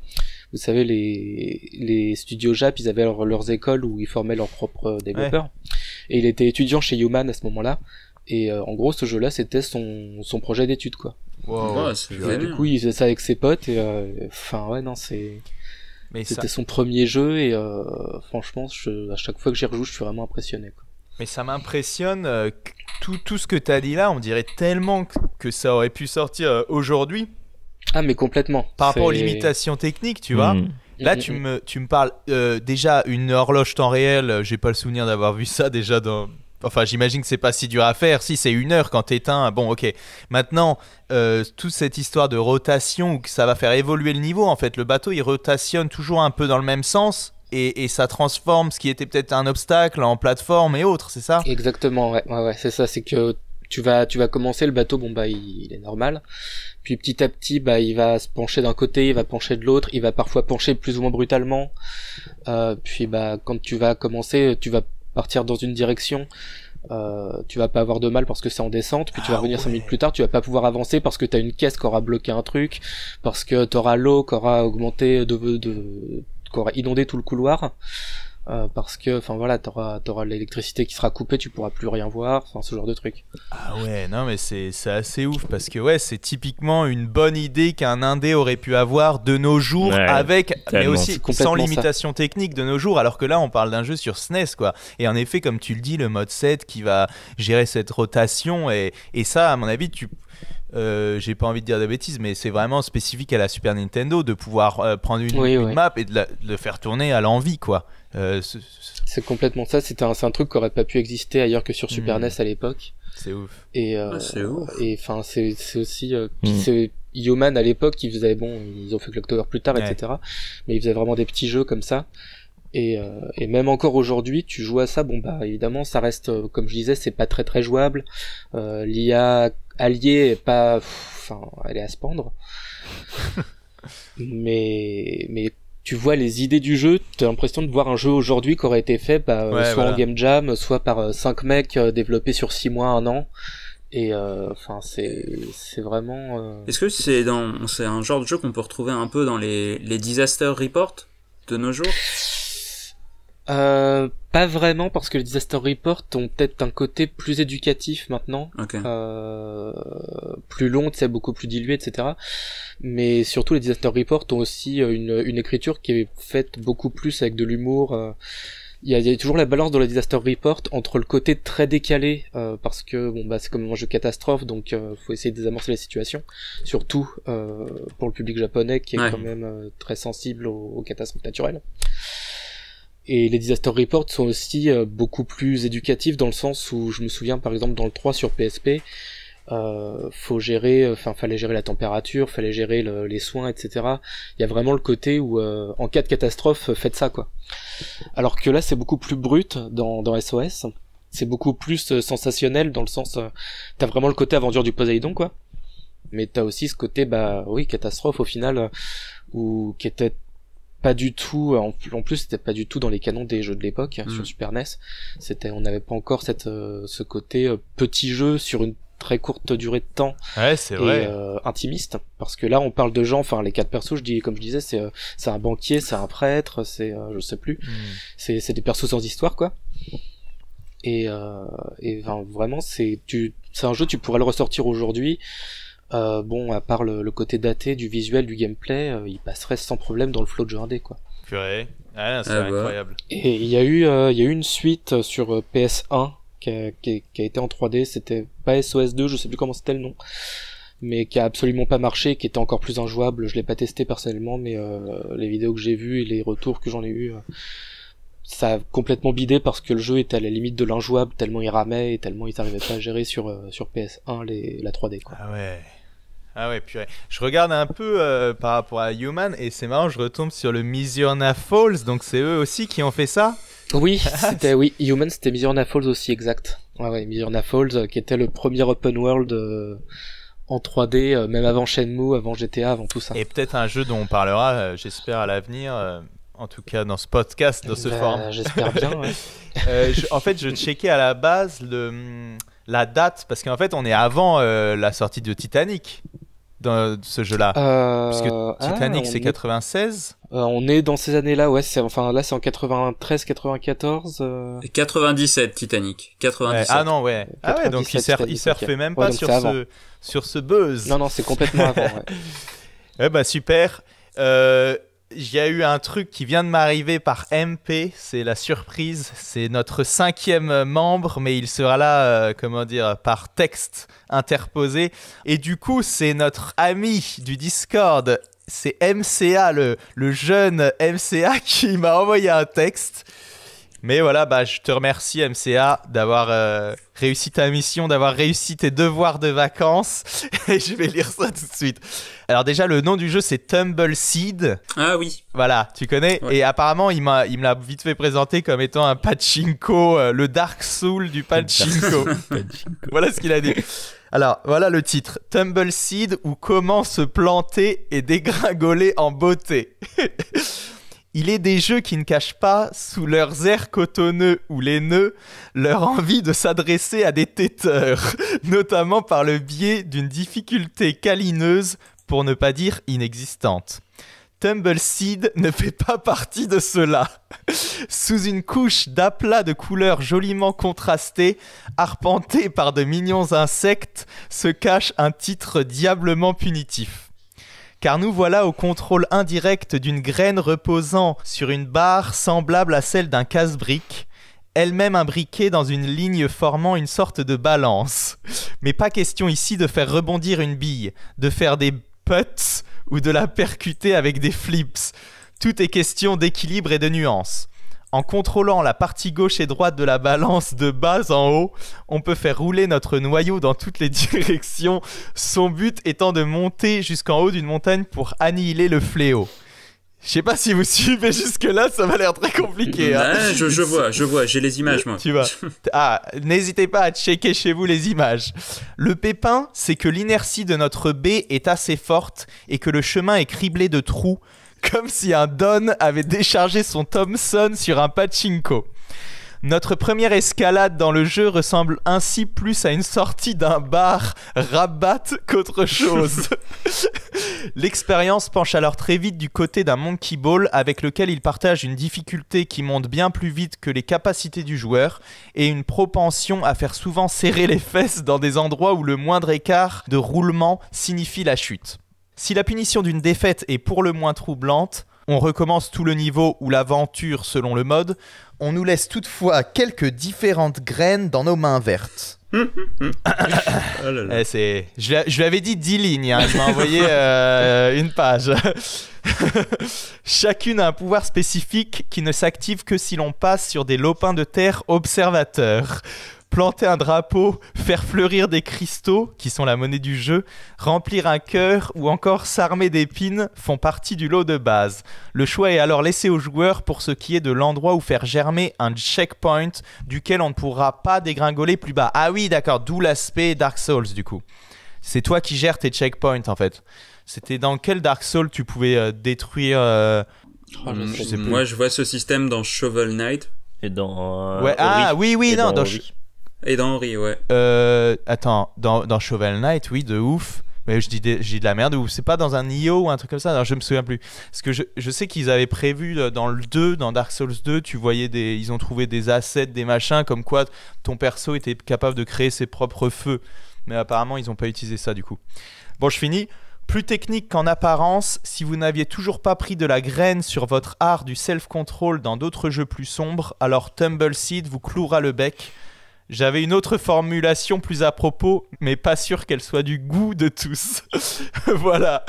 vous savez, les, studios Jap, ils avaient leurs écoles où ils formaient leurs propres euh, développeurs. Et il était étudiant chez Human à ce moment-là. Et euh, en gros, ce jeu-là, c'était son, projet d'étude, quoi. du coup, il faisait ça avec ses potes. Et euh, enfin, ouais, non, c'est. C'était son premier jeu et franchement, à chaque fois que j'y rejoue, je suis vraiment impressionné. Quoi. Mais ça m'impressionne, tout, tout ce que tu as dit là, on dirait tellement que ça aurait pu sortir aujourd'hui. Ah, mais complètement. Par rapport aux limitations techniques, tu vois. Hmm. Là, mm, tu, mm. me, tu me parles euh, déjà une horloge temps réel. Euh, j'ai pas le souvenir d'avoir vu ça déjà dans. Enfin, j'imagine que c'est pas si dur à faire. Si c'est une heure quand t'éteins, bon, ok. Maintenant, euh, toute cette histoire de rotation, que ça va faire évoluer le niveau. En fait, le bateau, il rotationne toujours un peu dans le même sens. Et, ça transforme ce qui était peut-être un obstacle en plateforme et autres, c'est ça Exactement, ouais, ouais, ouais c'est ça. C'est que tu vas tu vas commencer le bateau bon bah il, est normal puis petit à petit bah il va se pencher d'un côté il va pencher de l'autre il va parfois pencher plus ou moins brutalement euh, puis bah quand tu vas commencer tu vas partir dans une direction euh, tu vas pas avoir de mal parce que c'est en descente, puis tu vas ah revenir cinq minutes plus tard, tu vas pas pouvoir avancer parce que t'as une caisse qui aura bloqué un truc, parce que t'auras l'eau qui aura augmenté de, de, de qui aura inondé tout le couloir. Euh, parce que enfin voilà t'auras auras, l'électricité qui sera coupée tu pourras plus rien voir ce genre de truc ah ouais non mais c'est assez ouf parce que ouais c'est typiquement une bonne idée qu'un indé aurait pu avoir de nos jours avec mais aussi sans limitation technique de nos jours alors que là on parle d'un jeu sur SNES quoi et en effet comme tu le dis le mode 7 qui va gérer cette rotation et, et ça à mon avis tu euh, j'ai pas envie de dire des bêtises, mais c'est vraiment spécifique à la Super Nintendo de pouvoir euh, prendre une, map et de, la, le faire tourner à l'envie, quoi. Euh, c'est complètement ça. C'est un, truc qui aurait pas pu exister ailleurs que sur hmm. Super NES à l'époque. C'est ouf. Et ah, Et enfin, c'est aussi. Hmm. c'est Yoman à l'époque, qui faisait bon, ils ont fait Clock Tower plus tard, etc. Mais ils faisaient vraiment des petits jeux comme ça. Et, même encore aujourd'hui, tu joues à ça, bon bah évidemment, ça reste, comme je disais, c'est pas très très jouable. L'IA Allié, et pas, enfin, elle à se pendre. mais, mais tu vois les idées du jeu, t'as l'impression de voir un jeu aujourd'hui qui aurait été fait bah, soit en game jam, soit par euh, cinq mecs euh, développés sur six mois, un an. Et enfin, c'est vraiment. Est-ce que c'est dans c'est un genre de jeu qu'on peut retrouver un peu dans les les disaster reports de nos jours euh, pas vraiment, parce que les disaster reports ont peut-être un côté plus éducatif maintenant, euh, plus long, c'est beaucoup plus dilué, etc. Mais surtout, les disaster reports ont aussi euh, une, une écriture qui est faite beaucoup plus avec de l'humour. Euh. Il y, a, il y, a, toujours la balance dans les disaster report entre le côté très décalé parce que bon bah c'est comme un jeu catastrophe donc euh, faut essayer de désamorcer la situation surtout euh, pour le public japonais qui est quand même très sensible aux catastrophes naturelles et les disaster reports sont aussi euh, beaucoup plus éducatifs dans le sens où je me souviens par exemple dans le 3 sur PSP, euh, faut gérer, euh, enfin fallait gérer la température, fallait gérer les soins, etc. Il y a vraiment le côté où euh, en cas de catastrophe, faites ça quoi. Alors que là c'est beaucoup plus brut dans, dans SOS, c'est beaucoup plus sensationnel dans le sens, t'as vraiment le côté aventure du Poseidon quoi. Mais t'as aussi ce côté bah oui catastrophe au final ou qui était pas du tout euh, en, plus c'était pas du tout dans les canons des jeux de l'époque hein, sur hmm. Super NES c'était on n'avait pas encore cette euh, ce côté euh, petit jeu sur une très courte durée de temps ouais, c'est et intimiste parce que là on parle de gens enfin les quatre persos je dis comme je disais c'est un banquier c'est un prêtre c'est je sais plus hmm. c'est c'est des persos sans histoire quoi et et vraiment c'est tu c'est un jeu tu pourrais le ressortir aujourd'hui euh, bon, à part le, côté daté du visuel, du gameplay, euh, il passerait sans problème dans le flow de 3D quoi. Purée, ah, c'est ah bah. incroyable. Et il y, a eu, euh, il y a eu une suite sur PS1 qui a, qui, qui a été en 3D, c'était pas SOS2, je sais plus comment c'était le nom, mais qui a absolument pas marché, qui était encore plus injouable. Je l'ai pas testé personnellement, mais les vidéos que j'ai vues et les retours que j'en ai eu ça a complètement bidé parce que le jeu était à la limite de l'injouable tellement il ramait et tellement il n'arrivaient pas à gérer sur, euh, sur PS1 les, la 3D. Ah ouais. Ah purée. Je regarde un peu euh, par rapport à Human et c'est marrant, je retombe sur le Mizurna Falls, donc c'est eux aussi qui ont fait ça Oui, c'était oui, Human c'était Mizurna Falls aussi, exact. Ah ouais, Mizurna Falls euh, qui était le premier open world en 3D, même avant Shenmue, avant GTA, avant tout ça. Et peut-être un jeu dont on parlera, j'espère, à l'avenir en tout cas dans ce podcast, dans ce bah, forum. J'espère bien. Euh, en fait, je checkais à la base la date, parce qu'en fait, on est avant euh, la sortie de Titanic dans ce jeu-là. Euh... Puisque ah, Titanic, c'est 96. Euh, on est dans ces années-là, ouais. Enfin, là, c'est en 93, 94. 97, Titanic. Ah non, ouais. ah ouais, donc il, sert, il même pas sur, ce, sur ce buzz. Non, non, c'est complètement avant, ouais. ouais. Eh bah ben, super. Euh, il a eu un truc qui vient de m'arriver par MP, c'est la surprise, c'est notre cinquième membre, mais il sera là, euh, comment dire, par texte interposé. Et du coup, c'est notre ami du Discord, c'est MCA, le, jeune MCA qui m'a envoyé un texte. Mais voilà, bah, je te remercie MCA d'avoir euh, réussi ta mission, d'avoir réussi tes devoirs de vacances. Et je vais lire ça tout de suite. Alors déjà, le nom du jeu, c'est Tumble Seed. Ah oui. Voilà, tu connais. Et apparemment, il, m'a, il me l'a vite fait présenter comme étant un pachinko, euh, le Dark Soul du pachinko. voilà ce qu'il a dit. Alors, voilà le titre. Tumble Seed ou comment se planter et dégringoler en beauté. Il est des jeux qui ne cachent pas, sous leurs airs cotonneux ou laineux, leur envie de s'adresser à des téteurs, notamment par le biais d'une difficulté câlineuse pour ne pas dire inexistante. Tumbleseed ne fait pas partie de cela. Sous une couche d'aplats de couleurs joliment contrastées, arpentée par de mignons insectes, se cache un titre diablement punitif. Car nous voilà au contrôle indirect d'une graine reposant sur une barre semblable à celle d'un casse-brique, elle-même imbriquée dans une ligne formant une sorte de balance. Mais pas question ici de faire rebondir une bille, de faire des putts ou de la percuter avec des flips. Tout est question d'équilibre et de nuance. En contrôlant la partie gauche et droite de la balance de bas en haut, on peut faire rouler notre noyau dans toutes les directions, son but étant de monter jusqu'en haut d'une montagne pour annihiler le fléau. Je sais pas si vous suivez jusque-là, ça va l'air très compliqué. Hein. je, vois, je vois, j'ai les images, moi. Tu vois. Ah, n'hésitez pas à checker chez vous les images. Le pépin, c'est que l'inertie de notre baie est assez forte et que le chemin est criblé de trous, comme si un Don avait déchargé son Thompson sur un pachinko. Notre première escalade dans le jeu ressemble ainsi plus à une sortie d'un bar rabat qu'autre chose. L'expérience penche alors très vite du côté d'un Monkey Ball avec lequel il partage une difficulté qui monte bien plus vite que les capacités du joueur et une propension à faire souvent serrer les fesses dans des endroits où le moindre écart de roulement signifie la chute. Si la punition d'une défaite est pour le moins troublante, on recommence tout le niveau ou l'aventure selon le mode. On nous laisse toutefois quelques différentes graines dans nos mains vertes. Oh eh, je lui avais dit 10 lignes, hein. je euh, une page. Chacune a un pouvoir spécifique qui ne s'active que si l'on passe sur des lopins de terre observateurs planter un drapeau, faire fleurir des cristaux, qui sont la monnaie du jeu, remplir un cœur ou encore s'armer d'épines font partie du lot de base. Le choix est alors laissé aux joueurs pour ce qui est de l'endroit où faire germer un checkpoint duquel on ne pourra pas dégringoler plus bas. Ah oui, d'accord, d'où l'aspect Dark Souls du coup. C'est toi qui gères tes checkpoints en fait. C'était dans quel Dark Souls tu pouvais euh, détruire euh, oh, Moi, je vois ce système dans Shovel Knight. Et dans. Euh, ah oui, oui, non, dans, et dans ouais. Euh, attends, dans, dans Shovel Knight, oui, de ouf. Mais je dis, de la merde, ou c'est pas dans un IO ou un truc comme ça, non, je me souviens plus. Parce que je, sais qu'ils avaient prévu euh, dans le 2, dans Dark Souls 2, tu voyais des. Ils ont trouvé des assets, des machins, comme quoi ton perso était capable de créer ses propres feux. Mais apparemment, ils n'ont pas utilisé ça du coup. Bon, je finis. Plus technique qu'en apparence, si vous n'aviez toujours pas pris de la graine sur votre art du self-control dans d'autres jeux plus sombres, alors Tumble Seed vous clouera le bec. J'avais une autre formulation plus à propos, mais pas sûr qu'elle soit du goût de tous. voilà.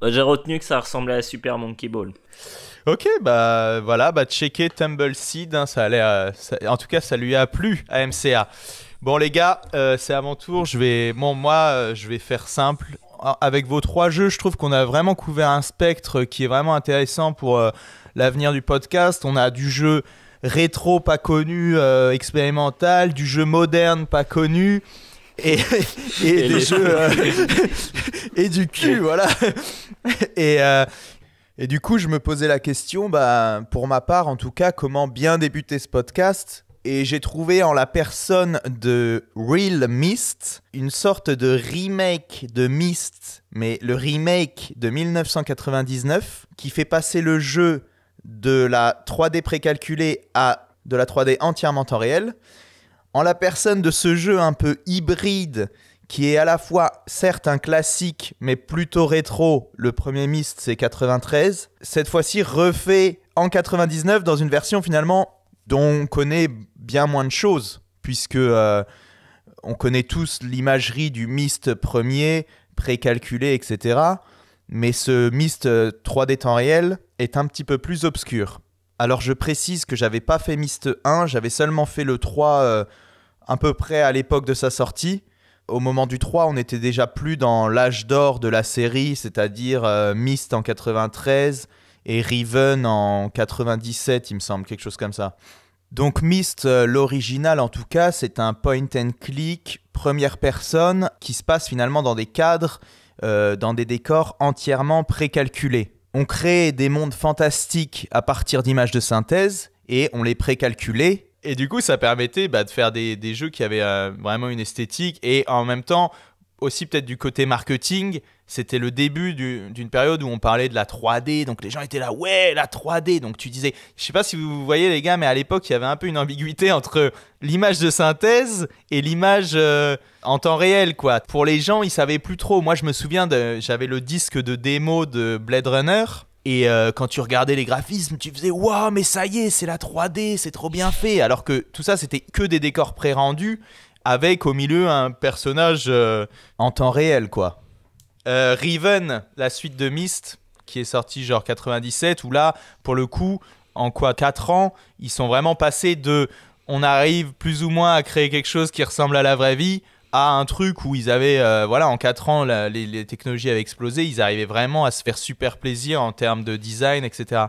Bah, j'ai retenu que ça ressemblait à Super Monkey Ball. Ok, bah voilà, bah checker Tumble Seed, hein, ça allait, en tout cas ça lui a plu à MCA. Bon les gars, euh, c'est à mon tour, je vais, bon moi euh, je vais faire simple. Avec vos trois jeux, je trouve qu'on a vraiment couvert un spectre qui est vraiment intéressant pour euh, l'avenir du podcast. On a du jeu rétro pas connu, euh, expérimental, du jeu moderne pas connu. Et, des jeux euh, et du cul voilà et, euh, et du coup je me posais la question bah, pour ma part en tout cas comment bien débuter ce podcast et j'ai trouvé en la personne de Real Mist une sorte de remake de Mist, mais le remake de 1999 qui fait passer le jeu de la 3D précalculée à de la 3D entièrement temps réel, en la personne de ce jeu un peu hybride qui est à la fois certes un classique mais plutôt rétro, le premier Myst c'est 93, cette fois-ci refait en 99 dans une version finalement dont on connaît bien moins de choses puisque euh, on connaît tous l'imagerie du Myst premier précalculé etc mais ce Myst 3D euh, temps réel est un petit peu plus obscur. Alors je précise que j'avais pas fait Myst 1, j'avais seulement fait le 3 à euh, peu près à l'époque de sa sortie. Au moment du 3, on était déjà plus dans l'âge d'or de la série, c'est-à-dire euh, Myst en 93 et Riven en 97, il me semble, quelque chose comme ça. Donc Myst, l'original en tout cas, c'est un point and click, première personne, qui se passe finalement dans des cadres euh, dans des décors entièrement précalculés. On créait des mondes fantastiques à partir d'images de synthèse et on les précalculait. Et du coup, ça permettait bah, de faire des, jeux qui avaient euh, vraiment une esthétique et en même temps aussi peut-être du côté marketing. C'était le début d'une période où on parlait de la 3D, donc les gens étaient là, ouais, la 3D. Donc tu disais, je sais pas si vous voyez les gars, mais à l'époque, il y avait un peu une ambiguïté entre l'image de synthèse et l'image. Euh, en temps réel quoi. Pour les gens, ils savaient plus trop. Moi, je me souviens de j'avais le disque de démo de Blade Runner. Et euh, quand tu regardais les graphismes, tu faisais waouh, mais ça y est, c'est la 3D, c'est trop bien fait. Alors que tout ça, c'était que des décors pré-rendus avec au milieu un personnage euh, en temps réel, quoi. Euh, Riven, la suite de Myst, qui est sortie genre 97, où là, pour le coup, en quoi 4 ans, ils sont vraiment passés de on arrive plus ou moins à créer quelque chose qui ressemble à la vraie vie à un truc où ils avaient, euh, voilà, en 4 ans, les, technologies avaient explosé, ils arrivaient vraiment à se faire super plaisir en termes de design, etc.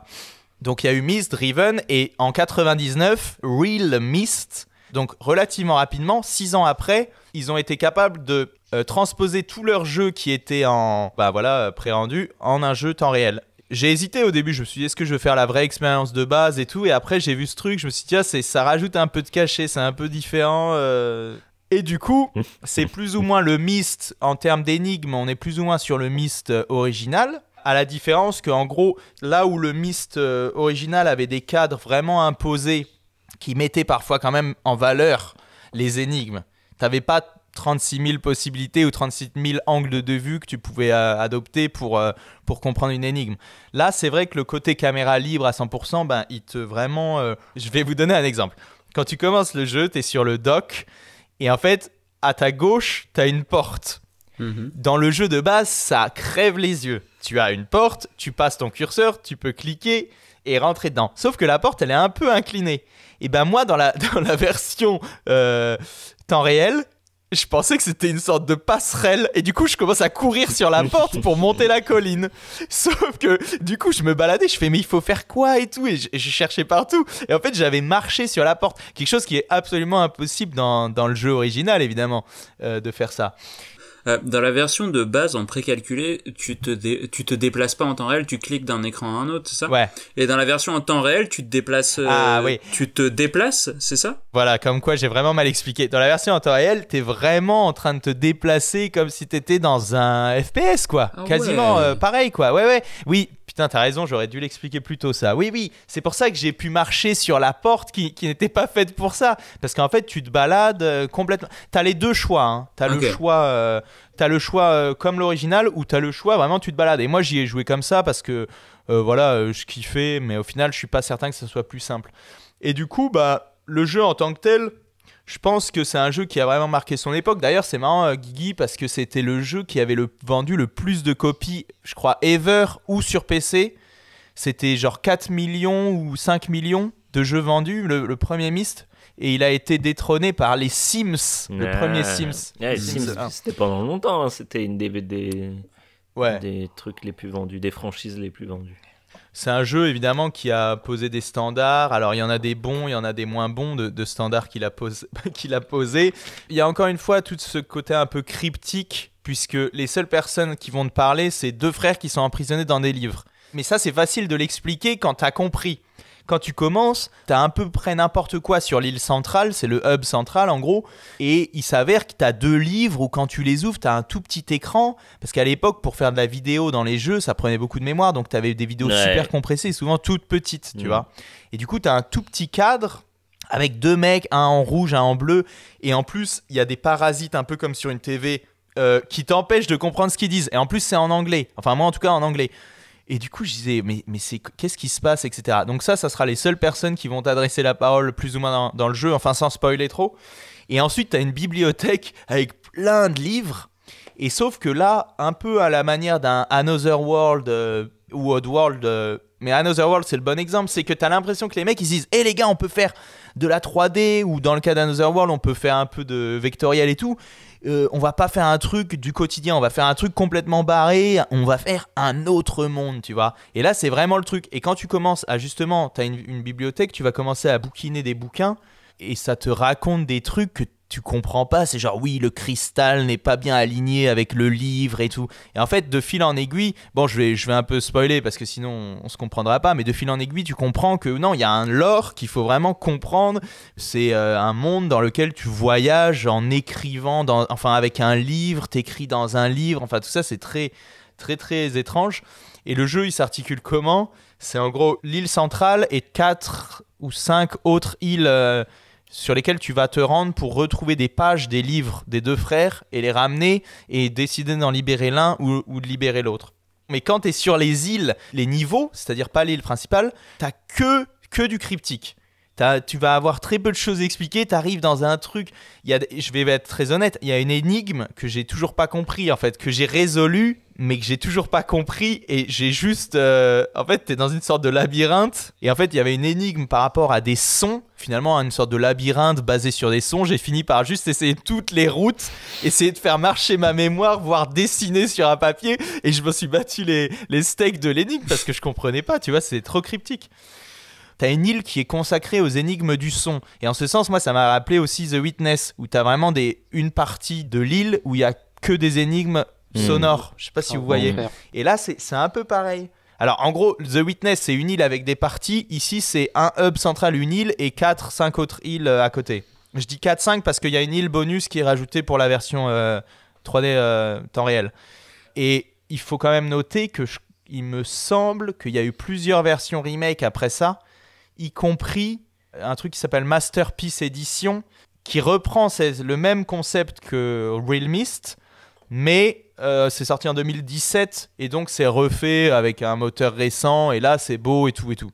Donc il y a eu Mist Driven, et en 99, Real Mist Donc relativement rapidement, 6 ans après, ils ont été capables de euh, transposer tout leur jeu qui était en, bah voilà, euh, préhendu, en un jeu temps réel. J'ai hésité au début, je me suis dit est-ce que je veux faire la vraie expérience de base et tout, et après j'ai vu ce truc, je me suis dit tiens, ça rajoute un peu de cachet, c'est un peu différent. Et du coup, c'est plus ou moins le Myst en termes d'énigmes. on est plus ou moins sur le Myst euh, original. À la différence que, en gros, là où le Myst euh, original avait des cadres vraiment imposés qui mettaient parfois quand même en valeur les énigmes, t'avais pas 36 000 possibilités ou 36 000 angles de vue que tu pouvais euh, adopter pour, pour comprendre une énigme. Là, c'est vrai que le côté caméra libre à 100%, ben, il te vraiment. Je vais vous donner un exemple. Quand tu commences le jeu, tu es sur le dock, et en fait, à ta gauche, t'as une porte. Mhm. Dans le jeu de base, ça crève les yeux. Tu as une porte, tu passes ton curseur, tu peux cliquer et rentrer dedans. Sauf que la porte, elle est un peu inclinée. Et ben moi, dans la, dans la version euh, temps réel, je pensais que c'était une sorte de passerelle et du coup je commence à courir sur la porte pour monter la colline. Sauf que du coup je me baladais, je fais mais il faut faire quoi et tout et je, cherchais partout et en fait j'avais marché sur la porte, quelque chose qui est absolument impossible dans, le jeu original évidemment euh, de faire ça. Euh, dans la version de base en précalculé, tu te tu te déplaces pas en temps réel, tu cliques d'un écran à un autre, c'est ça Ouais. Et dans la version en temps réel, tu te déplaces. Euh, ah oui. Tu te déplaces, c'est ça Voilà, comme quoi j'ai vraiment mal expliqué. Dans la version en temps réel, t'es vraiment en train de te déplacer comme si t'étais dans un FPS quoi, ah quasiment euh, pareil quoi. Ouais ouais. Oui, Putain, t'as raison, j'aurais dû l'expliquer plus tôt ça. Oui, oui, c'est pour ça que j'ai pu marcher sur la porte qui, n'était pas faite pour ça. Parce qu'en fait, tu te balades euh, complètement. T'as les deux choix. Hein. Euh, t'as le choix, le euh, choix comme l'original ou t'as le choix vraiment tu te balades. Et moi, j'y ai joué comme ça parce que voilà, je kiffais, mais au final, je suis pas certain que ce soit plus simple. Et du coup, bah, le jeu en tant que tel je pense que c'est un jeu qui a vraiment marqué son époque. D'ailleurs, c'est marrant, euh, Guigui, parce que c'était le jeu qui avait vendu le plus de copies, je crois, ever ou sur PC. C'était genre 4 millions ou 5 millions de jeux vendus, le, premier Myst et il a été détrôné par les Sims, le premier Sims. c'était pendant longtemps, hein. c'était une des, des, trucs les plus vendus, des franchises les plus vendues. C'est un jeu évidemment qui a posé des standards. Alors il y en a des bons, il y en a des moins bons de, standards qu'il a, posés qu'il a posé. Il y a encore une fois tout ce côté un peu cryptique, puisque les seules personnes qui vont te parler, c'est deux frères qui sont emprisonnés dans des livres. Mais ça, c'est facile de l'expliquer quand t'as compris. Quand tu commences, t'as un peu près n'importe quoi sur l'île centrale, c'est le hub central en gros, et il s'avère que t'as deux livres où quand tu les ouvres, t'as un tout petit écran, parce qu'à l'époque, pour faire de la vidéo dans les jeux, ça prenait beaucoup de mémoire, donc t'avais des vidéos super compressées, souvent toutes petites, tu mm. vois. Et du coup, t'as un tout petit cadre avec deux mecs, un en rouge, un en bleu, et en plus, il y a des parasites un peu comme sur une TV euh, qui t'empêchent de comprendre ce qu'ils disent. Et en plus, c'est en anglais. Enfin, moi, en tout cas, en anglais. Et du coup, je disais, mais, mais c'est, qu'est-ce qui se passe, etc. Donc ça, ça sera les seules personnes qui vont t'adresser la parole plus ou moins dans, le jeu, enfin sans spoiler trop. Et ensuite, tu as une bibliothèque avec plein de livres. Et sauf que là, un peu à la manière d'un Another World euh, ou Oddworld, euh, mais Another World c'est le bon exemple, c'est que tu as l'impression que les mecs ils disent Hé eh, les gars, on peut faire de la 3D ou dans le cas d'Another World, on peut faire un peu de vectoriel et tout. Euh, on va pas faire un truc du quotidien, on va faire un truc complètement barré, on va faire un autre monde, tu vois. Et là, c'est vraiment le truc. Et quand tu commences à justement, tu as une, une bibliothèque, tu vas commencer à bouquiner des bouquins et ça te raconte des trucs que tu comprends pas. C'est genre, oui, le cristal n'est pas bien aligné avec le livre et tout. Et en fait, de fil en aiguille, bon, je vais, je vais un peu spoiler parce que sinon on, se comprendra pas, mais de fil en aiguille, tu comprends que non, il y a un lore qu'il faut vraiment comprendre. C'est euh, un monde dans lequel tu voyages en écrivant, dans, enfin, avec un livre, t'écris dans un livre, enfin, tout ça, c'est très, très, très étrange. Et le jeu, il s'articule comment C'est en gros l'île centrale et quatre ou cinq autres îles. Euh, sur lesquels tu vas te rendre pour retrouver des pages des livres des deux frères et les ramener et décider d'en libérer l'un ou, de libérer l'autre. Mais quand tu es sur les îles, les niveaux, c'est-à-dire pas l'île principale, tu que, que du cryptique tu vas avoir très peu de choses expliquées, tu arrives dans un truc. Y a, je vais être très honnête, il y a une énigme que j'ai toujours pas compris, en fait, que j'ai résolu mais que j'ai toujours pas compris. Et j'ai juste. Euh, en fait, tu es dans une sorte de labyrinthe. Et en fait, il y avait une énigme par rapport à des sons. Finalement, à une sorte de labyrinthe basé sur des sons. J'ai fini par juste essayer toutes les routes, essayer de faire marcher ma mémoire, voire dessiner sur un papier. Et je me suis battu les, les steaks de l'énigme parce que je comprenais pas, tu vois, c'est trop cryptique t'as une île qui est consacrée aux énigmes du son. Et en ce sens, moi, ça m'a rappelé aussi The Witness, où t'as vraiment des, une partie de l'île où il y a que des énigmes hmm. sonores. Je sais pas si vous voyez. Et là, c'est un peu pareil. Alors en gros, The Witness, c'est une île avec des parties. Ici, c'est un hub central, une île, et 4, 5 autres îles euh, à côté. Je dis 4, 5 parce qu'il y a une île bonus qui est rajoutée pour la version 3D euh, euh, temps réel. Et il faut quand même noter que il me semble qu'il y a eu plusieurs versions remake après ça y compris un truc qui s'appelle Masterpiece Edition, qui reprend le même concept que Real Mist, mais euh, c'est sorti en 2017 et donc c'est refait avec un moteur récent et là c'est beau et tout et tout.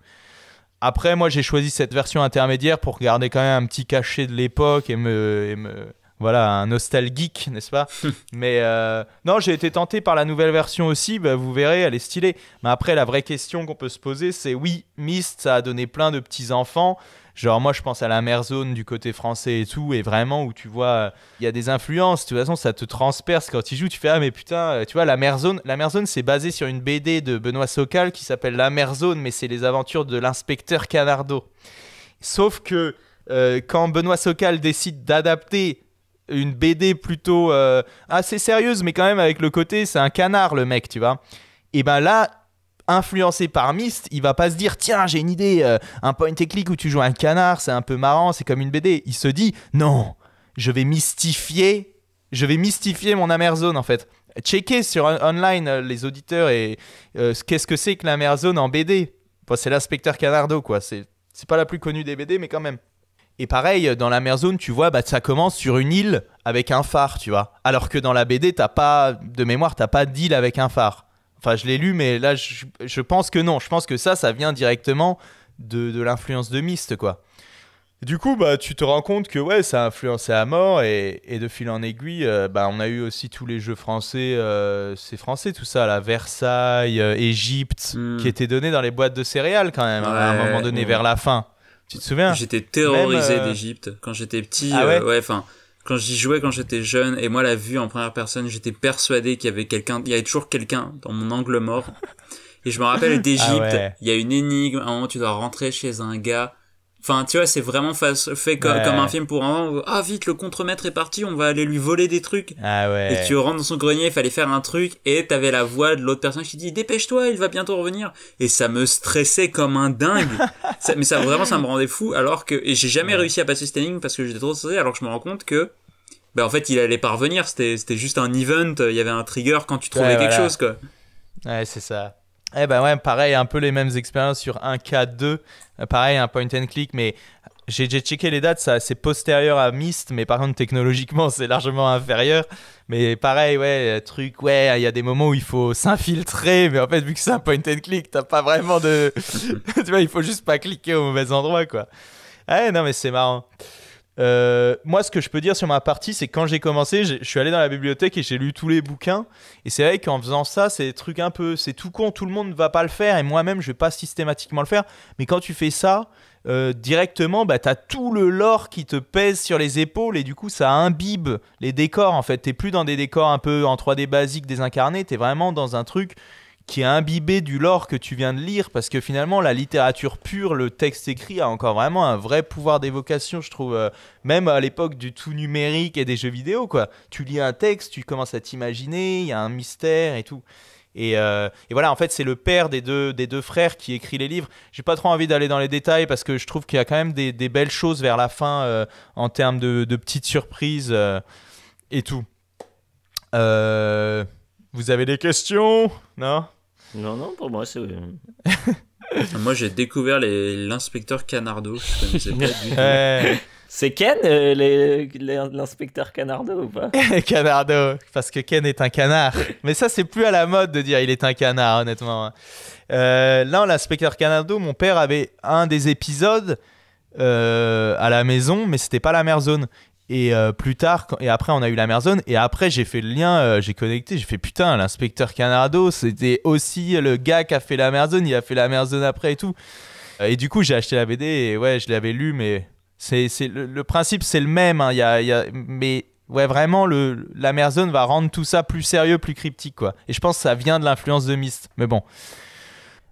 Après, moi j'ai choisi cette version intermédiaire pour garder quand même un petit cachet de l'époque et me, voilà, un nostalgique, n'est-ce pas Mais euh, non, j'ai été tenté par la nouvelle version aussi, bah, vous verrez, elle est stylée. Mais après, la vraie question qu'on peut se poser, c'est oui, Myst, ça a donné plein de petits-enfants. Genre, moi, je pense à la mer zone du côté français et tout, et vraiment, où tu vois, il y a des influences. De toute façon, ça te transperce quand tu joues. Tu fais, ah, mais putain, euh, tu vois, la mer zone, la mer zone, c'est basé sur une BD de Benoît Socal qui s'appelle La mer zone, mais c'est les aventures de l'inspecteur Canardo. Sauf que euh, quand Benoît Socal décide d'adapter une BD plutôt euh, assez sérieuse, mais quand même avec le côté c'est un canard le mec, tu vois. Et ben là, influencé par Myst, il va pas se dire tiens j'ai une idée, euh, un point et click où tu joues un canard, c'est un peu marrant, c'est comme une BD. Il se dit non, je vais mystifier, je vais mystifier mon Amazon en fait. Checkez sur online euh, les auditeurs et qu'est-ce que c'est que l'Amazon en BD. c'est l'inspecteur Canardo quoi, c'est c'est pas la plus connue des BD mais quand même. Et pareil, euh, dans la mer zone, tu vois, bah, ça commence sur une île avec un phare, tu vois. Alors que dans la BD, t'as pas, de mémoire, t'as pas d'île avec un phare. Enfin, je l'ai lu, mais là, je, pense que non. Je pense que ça, ça vient directement de, de l'influence de Myst, quoi. Du coup, bah, tu te rends compte que ouais, ça a influencé à mort et, de fil en aiguille, euh, bah, on a eu aussi tous les jeux français, euh, c'est français tout ça, la Versailles, euh, Égypte, hmm. qui étaient donnés dans les boîtes de céréales quand même hein, à un moment donné hmm. vers la fin. Tu te souviens J'étais terrorisé d'Egypte euh, d'Égypte quand j'étais petit. Ah ouais. Euh, quand j'y jouais quand j'étais jeune et moi la vue en première personne, j'étais persuadé qu'il y avait quelqu'un, il y avait toujours quelqu'un dans mon angle mort. Et je me rappelle ah d'Égypte. Il y a une énigme, à un moment tu dois rentrer chez un gars Enfin, tu vois, c'est vraiment fait comme, un film pour un ah vite le contremaître est parti, on va aller lui voler des trucs. Ah ouais. Et tu rentres dans son grenier, il fallait faire un truc et t'avais la voix de l'autre personne qui dit dépêche-toi, il va bientôt revenir. Et ça me stressait comme un dingue. mais ça vraiment ça me rendait fou alors que j'ai jamais réussi à passer ce timing parce que j'étais trop stressé alors que je me rends compte que ben en fait il allait pas revenir, c'était c'était juste un event, il y avait un trigger quand tu trouvais quelque chose quoi. Ouais c'est ça. Eh ben ouais, pareil, un peu les mêmes expériences sur 1K2. Euh, pareil, un point and click, mais j'ai checké les dates, c'est postérieur à Myst, mais par contre, technologiquement, c'est largement inférieur. Mais pareil, ouais, euh, truc, ouais, il y a des moments où il faut s'infiltrer, mais en fait, vu que c'est un point and click, t'as pas vraiment de. tu vois, il faut juste pas cliquer au mauvais endroit, quoi. Eh non, mais c'est marrant. Euh, moi, ce que je peux dire sur ma partie, c'est quand j'ai commencé, je suis allé dans la bibliothèque et j'ai lu tous les bouquins. Et c'est vrai qu'en faisant ça, c'est truc un peu, c'est tout con, tout le monde ne va pas le faire. Et moi-même, je vais pas systématiquement le faire. Mais quand tu fais ça, euh, directement, bah, tu as tout le lore qui te pèse sur les épaules et du coup, ça imbibe les décors. En fait, tu plus dans des décors un peu en 3D basique désincarné, tu es vraiment dans un truc qui est imbibé du lore que tu viens de lire, parce que finalement, la littérature pure, le texte écrit, a encore vraiment un vrai pouvoir d'évocation, je trouve, euh, même à l'époque du tout numérique et des jeux vidéo, quoi. Tu lis un texte, tu commences à t'imaginer, il y a un mystère et tout. Euh, et, voilà, en fait, c'est le père des deux, des deux frères qui écrit les livres. J'ai pas trop envie d'aller dans les détails parce que je trouve qu'il y a quand même des, belles choses vers la fin euh, en termes de, petites surprises et tout. vous avez des questions Non non, non, pour moi, c'est. Euh, moi, j'ai découvert l'inspecteur Canardo. C'est Ken, euh, l'inspecteur Canardo ou pas Canardo, parce que Ken est un canard. Mais ça, c'est plus à la mode de dire il est un canard, honnêtement. là, hein. euh, l'inspecteur Canardo, mon père avait un des épisodes à la maison, mais c'était pas la mère zone. Et euh, plus tard, et après, on a eu la Merzone. Et après, j'ai fait le lien, euh, j'ai connecté, j'ai fait putain, l'inspecteur Canardo, c'était aussi le gars qui a fait la Merzone, il a fait la Merzone après et tout. Euh, et du coup, j'ai acheté la BD et ouais, je l'avais lu, mais c'est le, principe, c'est le même. Hein. mais ouais, vraiment, le, la Merzone va rendre tout ça plus sérieux, plus cryptique, quoi. Et je pense que ça vient de l'influence de Myst. Mais bon.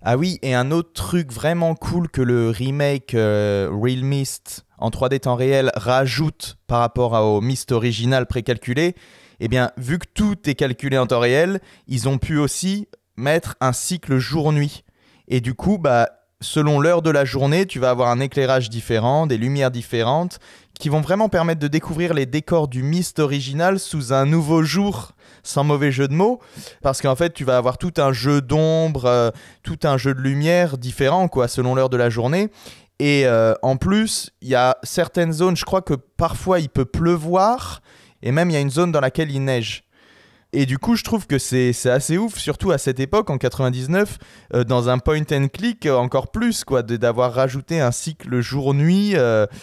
Ah oui, et un autre truc vraiment cool que le remake euh, Real Mist en 3D temps réel rajoute par rapport au Mist original précalculé, eh bien, vu que tout est calculé en temps réel, ils ont pu aussi mettre un cycle jour-nuit. Et du coup, bah, selon l'heure de la journée, tu vas avoir un éclairage différent, des lumières différentes, qui vont vraiment permettre de découvrir les décors du mist original sous un nouveau jour sans mauvais jeu de mots, parce qu'en fait, tu vas avoir tout un jeu d'ombre, euh, tout un jeu de lumière différent, quoi, selon l'heure de la journée. Et euh, en plus, il y a certaines zones, je crois que parfois il peut pleuvoir, et même il y a une zone dans laquelle il neige. Et du coup, je trouve que c'est assez ouf, surtout à cette époque, en 99, euh, dans un point and click, encore plus, quoi, d'avoir rajouté un cycle jour-nuit,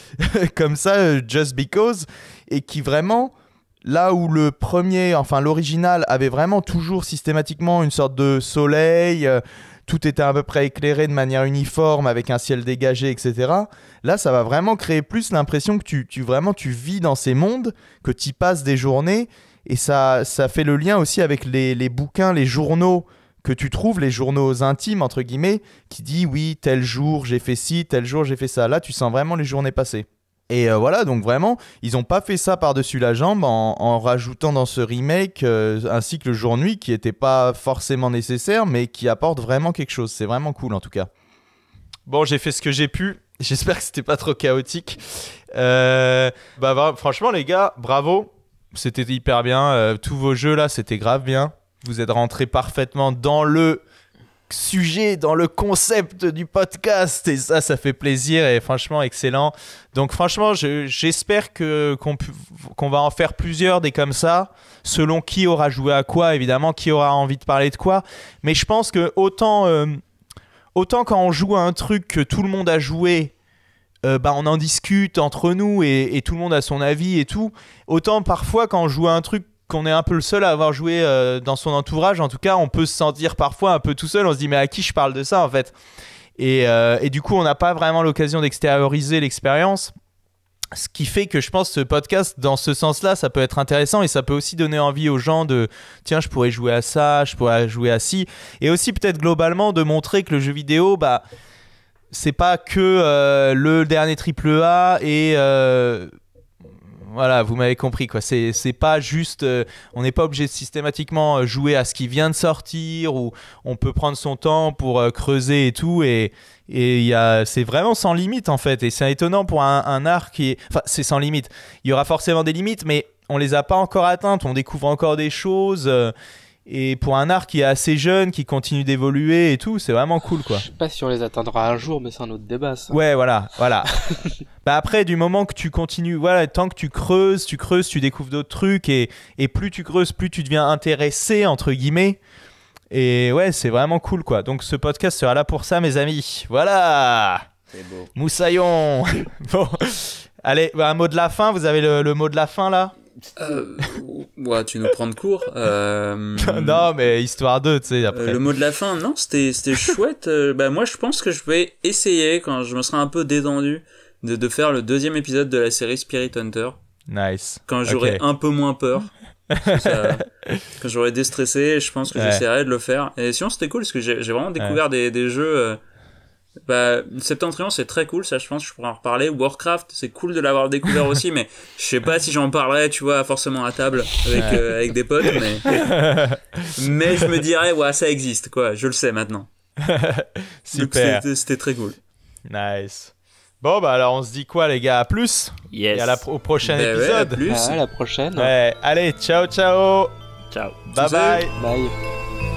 comme ça, just because, et qui vraiment Là où le premier, enfin l'original, avait vraiment toujours systématiquement une sorte de soleil, euh, tout était à peu près éclairé de manière uniforme avec un ciel dégagé, etc. Là, ça va vraiment créer plus l'impression que tu, vraiment tu vis dans ces mondes, que tu passes des journées, et ça, ça fait le lien aussi avec les, bouquins, les journaux que tu trouves les journaux intimes, entre guillemets, qui dit oui, tel jour j'ai fait ci, tel jour j'ai fait ça. Là, tu sens vraiment les journées passées. Et euh, voilà, donc vraiment, ils n'ont pas fait ça par-dessus la jambe en, rajoutant dans ce remake euh, un cycle jour-nuit qui n'était pas forcément nécessaire, mais qui apporte vraiment quelque chose. C'est vraiment cool en tout cas. Bon, j'ai fait ce que j'ai pu. J'espère que c'était pas trop chaotique. Euh, bah, franchement, les gars, bravo. C'était hyper bien. tous vos jeux là, c'était grave bien. Vous êtes rentrés parfaitement dans le sujet, dans le concept du podcast. Et ça, ça fait plaisir et franchement, excellent. Donc franchement, j'espère que qu'on va en faire plusieurs des comme ça, selon qui aura joué à quoi, évidemment, qui aura envie de parler de quoi. Mais je pense que autant, euh, autant quand on joue à un truc que tout le monde a joué, euh, bah, on en discute entre nous et, tout le monde a son avis et tout. Autant parfois quand on joue à un truc qu'on est un peu le seul à avoir joué euh, dans son entourage. En tout cas, on peut se sentir parfois un peu tout seul. On se dit, mais à qui je parle de ça en fait euh, et, du coup, on n'a pas vraiment l'occasion d'extérioriser l'expérience. Ce qui fait que je pense que ce podcast, dans ce sens-là, ça peut être intéressant et ça peut aussi donner envie aux gens de tiens, je pourrais jouer à ça, je pourrais jouer à ci. Et aussi, peut-être globalement, de montrer que le jeu vidéo, bah, c'est pas que euh, le dernier triple A et voilà, vous m'avez compris quoi. C'est pas juste, euh, on n'est pas obligé de systématiquement euh, jouer à ce qui vient de sortir ou on peut prendre son temps pour euh, creuser et tout et et c'est vraiment sans limite en fait et c'est étonnant pour un, art qui est, enfin c'est sans limite. Il y aura forcément des limites mais on les a pas encore atteintes, on découvre encore des choses. Et pour un art qui est assez jeune, qui continue d'évoluer et tout, c'est vraiment cool quoi. Je sais pas si on les atteindra un jour, mais c'est un autre débat ça. Ouais, voilà, voilà. bah après, du moment que tu continues, voilà, tant que tu creuses, tu creuses, tu découvres d'autres trucs et, et plus tu creuses, plus tu deviens intéressé entre guillemets. Et ouais, c'est vraiment cool quoi. Donc ce podcast sera là pour ça, mes amis. Voilà. C'est beau. Moussaillon. bon, allez, bah, un mot de la fin. Vous avez le mot de la fin là. Euh, ouais, tu nous prends de court. Euh, non, mais histoire de, tu sais, euh, après. le mot de la fin, non, c'était, chouette. bah, moi, je pense que je vais essayer, quand je me serai un peu détendu, de, de faire le deuxième épisode de la série Spirit Hunter. Nice. Quand j'aurai un peu moins peur. quand j'aurai déstressé, je pense que j'essaierai de le faire. Et sinon, c'était cool, parce que j'ai, vraiment découvert des, des jeux bah, Septentrion, c'est très cool, ça, je pense, je pourrais en reparler. Warcraft, c'est cool de l'avoir découvert aussi, mais je sais pas si j'en parlerai, tu vois, forcément à table avec, euh, des potes, mais. je me dirais, ouais, ça existe, quoi, je le sais maintenant. C'était très cool. Nice. Bon, bah alors on se dit quoi, les gars À plus Yes. Et à la, au prochain ben épisode. à plus. la prochaine. Allez, ciao, ciao. Ciao. Bye bye. Bye.